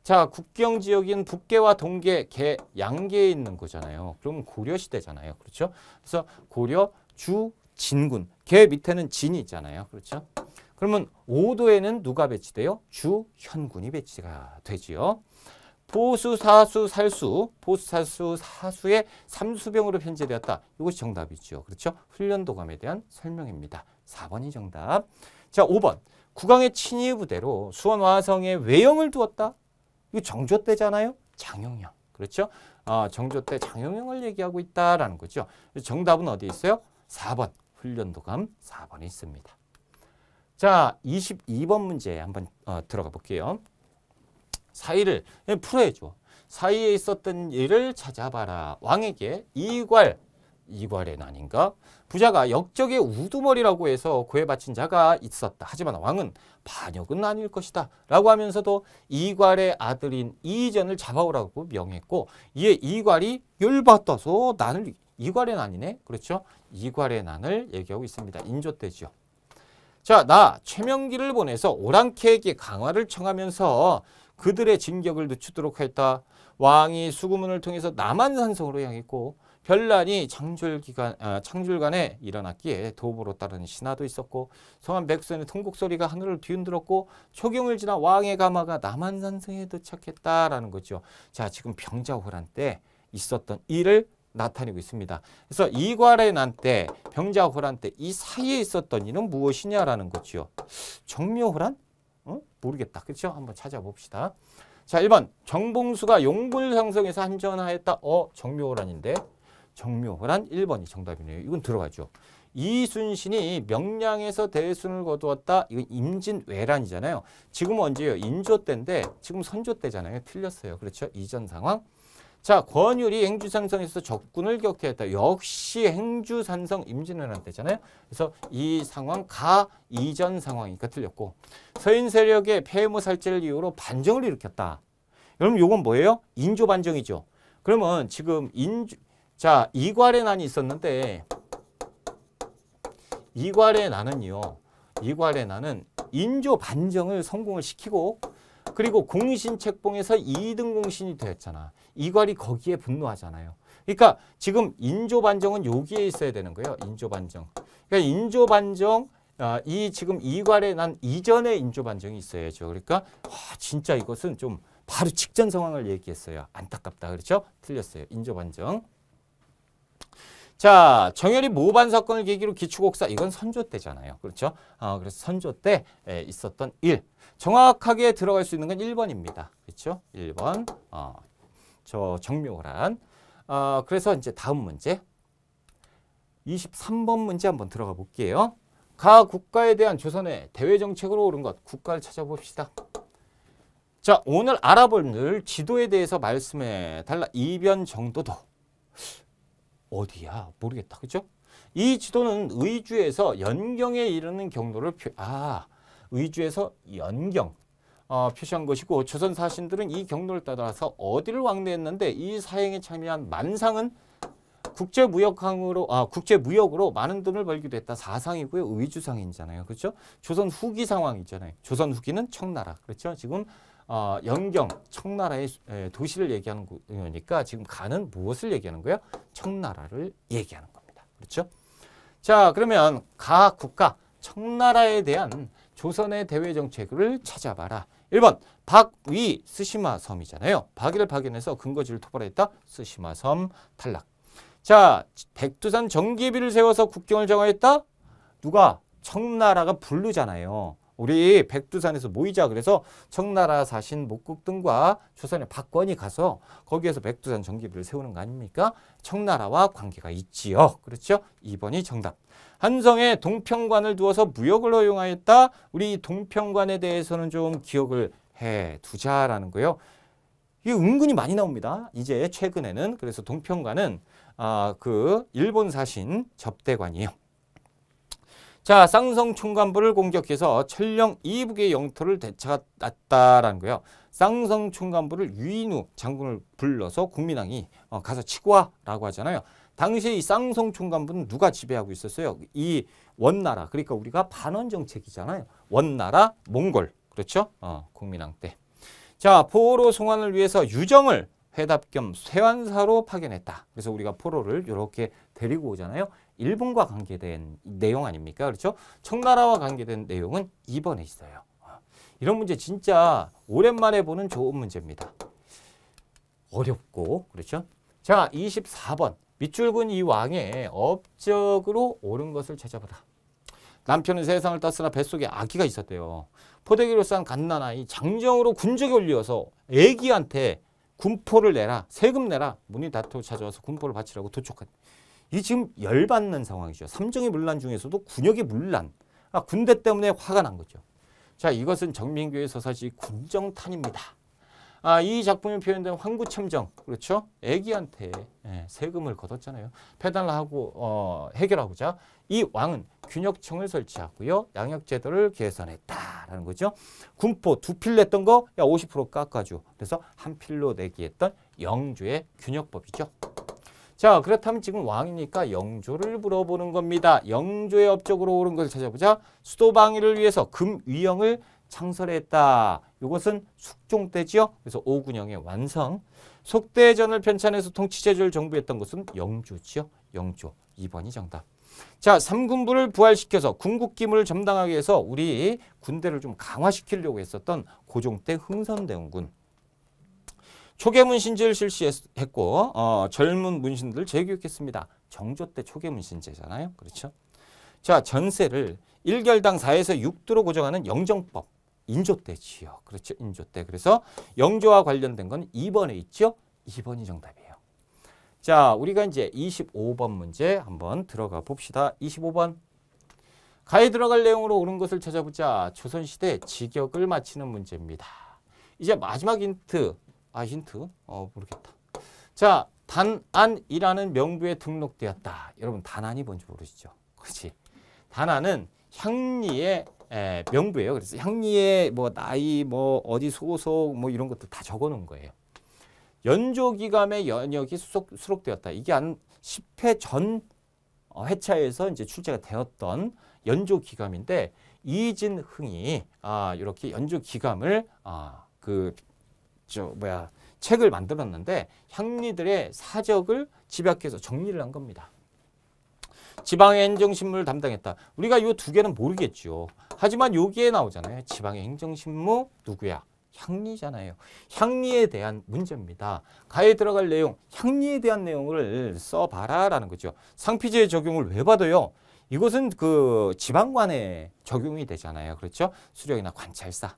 자 국경 지역인 북계와 동계, 개, 양계에 있는 거잖아요. 그럼 고려 시대잖아요. 그렇죠? 그래서 고려, 주, 진군. 개 밑에는 진이 있잖아요. 그렇죠? 그러면 5도에는 누가 배치돼요? 주, 현군이 배치가 되지요. 보수, 사수, 살수, 보수, 사수, 사수의 삼수병으로 편제되었다. 이것이 정답이죠. 그렇죠? 훈련도감에 대한 설명입니다. 4번이 정답. 자, 5번. 국왕의 친위 부대로 수원 와성에 외형을 두었다. 이거 정조 때잖아요. 장용영. 그렇죠? 아, 정조 때 장용영을 얘기하고 있다라는 거죠. 정답은 어디 있어요? 4번. 훈련도감 4번이 있습니다. 자, 22번 문제 한번 어, 들어가 볼게요. 사이를 예, 풀어야죠. 사이에 있었던 일을 찾아봐라. 왕에게 이괄 이괄의 난인가? 부자가 역적의 우두머리라고 해서 그에 바친 자가 있었다. 하지만 왕은 반역은 아닐 것이다. 라고 하면서도 이괄의 아들인 이전을 잡아오라고 명했고 이에 이괄이 열받아서 난을 이괄의 난이네? 그렇죠? 이괄의 난을 얘기하고 있습니다. 인조 때죠. 자, 나 최명기를 보내서 오랑캐에게 강화를 청하면서 그들의 진격을 늦추도록 했다. 왕이 수구문을 통해서 남한산성으로 향했고 별난이 창졸 기간 아, 창졸간에 일어났기에 도보로 따르는 신하도 있었고 성한 백수의 통곡 소리가 하늘을 뒤흔들었고 초경을 지나 왕의 가마가 남한산성에 도착했다라는 거죠. 자 지금 병자호란 때 있었던 일을 나타내고 있습니다. 그래서 이괄의 난 때 병자호란 때 이 사이에 있었던 일은 무엇이냐라는 거지 정묘호란? 어? 모르겠다. 그렇죠? 한번 찾아봅시다. 자, 1번 정봉수가 용불상성에서 한전하였다. 어, 정묘호란인데. 정묘란 1번이 정답이네요. 이건 들어가죠. 이순신이 명량에서 대순을 거두었다. 이건 임진왜란이잖아요. 지금 언제예요? 인조 때인데 지금 선조 때잖아요. 틀렸어요. 그렇죠? 이전 상황. 자, 권율이 행주산성에서 적군을 격퇴했다. 역시 행주산성 임진왜란 때잖아요. 그래서 이 상황 가 이전 상황이니까 틀렸고 서인 세력의 폐무 살제를 이유로 반정을 일으켰다. 여러분 이건 뭐예요? 인조 반정이죠. 그러면 지금 인조, 자, 이괄의 난이 있었는데 이괄의 난은요. 이괄의 난은 인조 반정을 성공을 시키고 그리고 공신 책봉에서 2등 공신이 되었잖아. 이괄이 거기에 분노하잖아요. 그러니까 지금 인조 반정은 여기에 있어야 되는 거예요. 인조 반정. 그러니까 인조 반정 아, 이 지금 이괄의 난 이전의 인조 반정이 있어야죠. 그러니까 와, 아, 진짜 이것은 좀 바로 직전 상황을 얘기했어요. 안타깝다. 그렇죠? 틀렸어요. 인조 반정. 자, 정열이 모반 사건을 계기로 기축옥사 이건 선조 때잖아요. 그렇죠? 아, 그래서 선조 때 에, 있었던 일. 정확하게 들어갈 수 있는 건 1번입니다. 그렇죠? 1번. 어, 저 정묘란. 어, 그래서 이제 다음 문제. 23번 문제 한번 들어가 볼게요. 가 국가에 대한 조선의 대외 정책으로 오른 것 국가를 찾아봅시다. 자 오늘 알아볼 늘 지도에 대해서 말씀해 달라 이변 정도도 어디야? 모르겠다. 그죠? 이 지도는 의주에서 연경에 이르는 경로를 표, 아, 의주에서 연경, 어, 표시한 것이고 조선 사신들은 이 경로를 따라서 어디를 왕래했는데 이 사행에 참여한 만상은 국제 무역항으로 아 국제 무역으로 많은 돈을 벌기도 했다 사상이고요 의주상인잖아요 그렇죠 조선 후기 상황이잖아요 조선 후기는 청나라 그렇죠 지금 어, 연경, 청나라의 도시를 얘기하는 거니까 지금 가는 무엇을 얘기하는 거예요? 청나라를 얘기하는 겁니다. 그렇죠? 자, 그러면 가 국가, 청나라에 대한 조선의 대외 정책을 찾아봐라. 1번 박위 스시마 섬이잖아요. 박위를 파견해서 근거지를 토벌했다. 스시마 섬 탈락. 자, 백두산 정기비를 세워서 국경을 정하였다. 누가? 청나라가 부르잖아요. 우리 백두산에서 모이자 그래서 청나라 사신 목국 등과 조선의 박권이 가서 거기에서 백두산 정기비를 세우는 거 아닙니까? 청나라와 관계가 있지요. 그렇죠? 2번이 정답. 한성에 동평관을 두어서 무역을 허용하였다. 우리 동평관에 대해서는 좀 기억을 해 두자라는 거요. 이게 은근히 많이 나옵니다. 이제 최근에는 그래서 동평관은 아, 그 일본 사신 접대관이에요. 자, 쌍성 총관부를 공격해서 천령 이북의 영토를 되찾았다라는 거예요. 쌍성 총관부를 유인우 장군을 불러서 국민왕이 어, 가서 치고 와라고 하잖아요. 당시이 쌍성 총관부는 누가 지배하고 있었어요? 이 원나라, 그러니까 우리가 반원 정책이잖아요. 원나라, 몽골, 그렇죠? 어, 국민왕 때. 자, 포로 송환을 위해서 유정을 회답 겸 쇠환사로 파견했다. 그래서 우리가 포로를 이렇게 데리고 오잖아요. 일본과 관계된 내용 아닙니까? 그렇죠? 청나라와 관계된 내용은 2번에 있어요. 아, 이런 문제 진짜 오랜만에 보는 좋은 문제입니다. 어렵고 그렇죠? 자, 24번. 밑줄근 이 왕의 업적으로 옳은 것을 찾아보라. 남편은 세상을 땄으나 뱃속에 아기가 있었대요. 포대기로 싼 갓난아이 장정으로 군적이 올려서 애기한테 군포를 내라, 세금 내라, 문이 닫고 찾아와서 군포를 바치라고 도촉한. 이 지금 열받는 상황이죠. 삼정의 문란 중에서도 군역의 문란. 아, 군대 때문에 화가 난 거죠. 자, 이것은 정민교의 서사시 군정탄입니다. 아, 이 작품에 표현된 황구첨정, 그렇죠? 애기한테 예, 세금을 걷었잖아요. 페달하고 어, 해결하고자 이 왕은 균역청을 설치하고요. 양역제도를 개선했다라는 거죠. 군포 두 필 냈던 거, 50% 깎아줘. 그래서 한 필로 내기 했던 영주의 균역법이죠. 자, 그렇다면 지금 왕이니까 영조를 물어보는 겁니다. 영조의 업적으로 오른 것을 찾아보자. 수도방위를 위해서 금위영을 창설했다. 이것은 숙종 때지요. 그래서 오군영의 완성. 속대전을 편찬해서 통치제조를 정비했던 것은 영조지요. 영조. 2번이 정답. 자, 삼군부를 부활시켜서 군국기물을 점당하기 위해서 우리 군대를 좀 강화시키려고 했었던 고종 때 흥선대원군. 초계문신제를 실시했고 어, 젊은 문신들 을 재교육했습니다. 정조 때 초계문신제잖아요. 그렇죠? 자 전세를 1결당 4에서 6도로 고정하는 영정법 인조 때 지요. 그렇죠. 인조 때. 그래서 영조와 관련된 건 2번에 있죠. 2번이 정답이에요. 자, 우리가 이제 25번 문제 한번 들어가 봅시다. 25번. 가에 들어갈 내용으로 옳은 것을 찾아보자. 조선시대 직역을 마치는 문제입니다. 이제 마지막 힌트. 아 힌트 어 모르겠다. 자 단안이라는 명부에 등록되었다. 여러분 단안이 뭔지 모르시죠? 그렇지? 단안은 향리의 에, 명부예요. 그래서 향리의 뭐 나이 뭐 어디 소속 뭐 이런 것도 다 적어놓은 거예요. 연조기감의 연역이 수속, 수록되었다. 이게 한 10회 전 어, 회차에서 이제 출제가 되었던 연조기감인데 이진흥이 아, 이렇게 연조기감을 아, 그저 뭐야 책을 만들었는데 향리들의 사적을 집약해서 정리를 한 겁니다. 지방의 행정신문을 담당했다. 우리가 이 두 개는 모르겠죠. 하지만 여기에 나오잖아요. 지방의 행정신무 누구야? 향리잖아요. 향리에 대한 문제입니다. 가에 들어갈 내용, 향리에 대한 내용을 써봐라라는 거죠. 상피제 적용을 왜 받아요? 이것은 그 지방관에 적용이 되잖아요. 그렇죠? 수령이나 관찰사.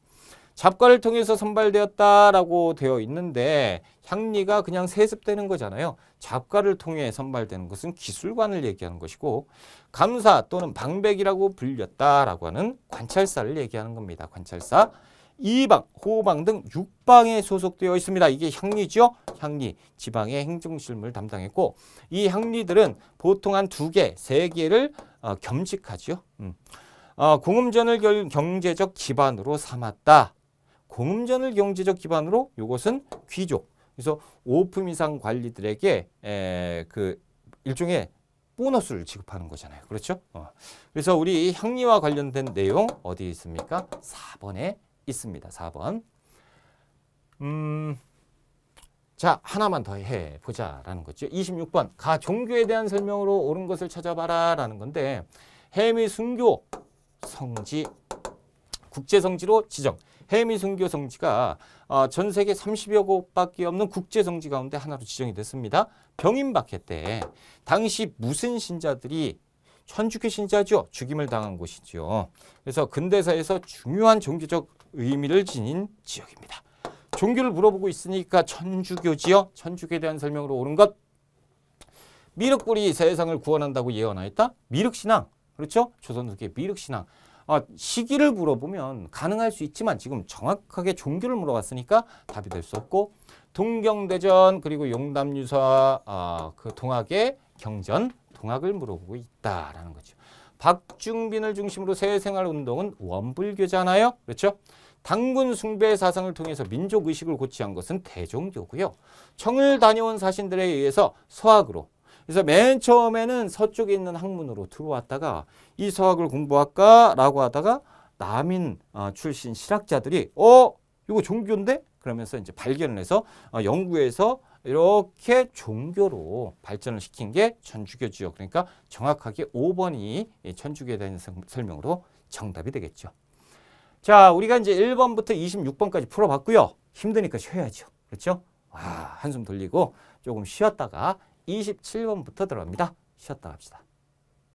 잡과를 통해서 선발되었다라고 되어 있는데 향리가 그냥 세습되는 거잖아요. 잡과를 통해 선발되는 것은 기술관을 얘기하는 것이고 감사 또는 방백이라고 불렸다라고 하는 관찰사를 얘기하는 겁니다. 관찰사 이방, 호방 등 6방에 소속되어 있습니다. 이게 향리죠? 향리, 지방의 행정실무를 담당했고 이 향리들은 보통 한 두 개, 세 개를 어, 겸직하죠 음. 어, 공음전을 경제적 기반으로 삼았다. 공음전을 경제적 기반으로 이것은 귀족. 그래서 5품 이상 관리들에게 에, 그 일종의 보너스를 지급하는 거잖아요. 그렇죠? 어. 그래서 우리 향리와 관련된 내용 어디 있습니까? 4번에 있습니다. 4번. 음, 자 하나만 더 해보자라는 거죠. 26번 가 종교에 대한 설명으로 옳은 것을 찾아봐라라는 건데 해미 순교 성지 국제성지로 지정 해미 순교 성지가 어, 전 세계 30여 곳밖에 없는 국제 성지 가운데 하나로 지정이 됐습니다. 병인박해 때 당시 무슨 신자들이 천주교 신자죠. 죽임을 당한 곳이죠. 그래서 근대사에서 중요한 종교적 의미를 지닌 지역입니다. 종교를 물어보고 있으니까 천주교지요. 천주교에 대한 설명으로 옳은 것. 미륵불이 세상을 구원한다고 예언하였다. 미륵신앙. 그렇죠? 조선 후의 미륵신앙. 아, 시기를 물어보면 가능할 수 있지만 지금 정확하게 종교를 물어봤으니까 답이 될 수 없고 동경대전 그리고 용담유사 어, 그 동학의 경전 동학을 물어보고 있다라는 거죠. 박중빈을 중심으로 새생활운동은 원불교잖아요. 그렇죠? 당군 숭배 사상을 통해서 민족 의식을 고취한 것은 대종교고요. 청을 다녀온 사신들에 의해서 서학으로 그래서 맨 처음에는 서쪽에 있는 학문으로 들어왔다가 이 서학을 공부할까라고 하다가 남인 어, 출신 실학자들이 어 이거 종교인데 그러면서 이제 발견을 해서 어, 연구에서 이렇게 종교로 발전을 시킨 게 천주교지요. 그러니까 정확하게 5번이 천주교에 대한 설명으로 정답이 되겠죠. 자, 우리가 이제 1번부터 26번까지 풀어봤고요. 힘드니까 쉬어야죠. 그렇죠? 와, 아, 한숨 돌리고 조금 쉬었다가 27번부터 들어갑니다. 쉬었다 갑시다.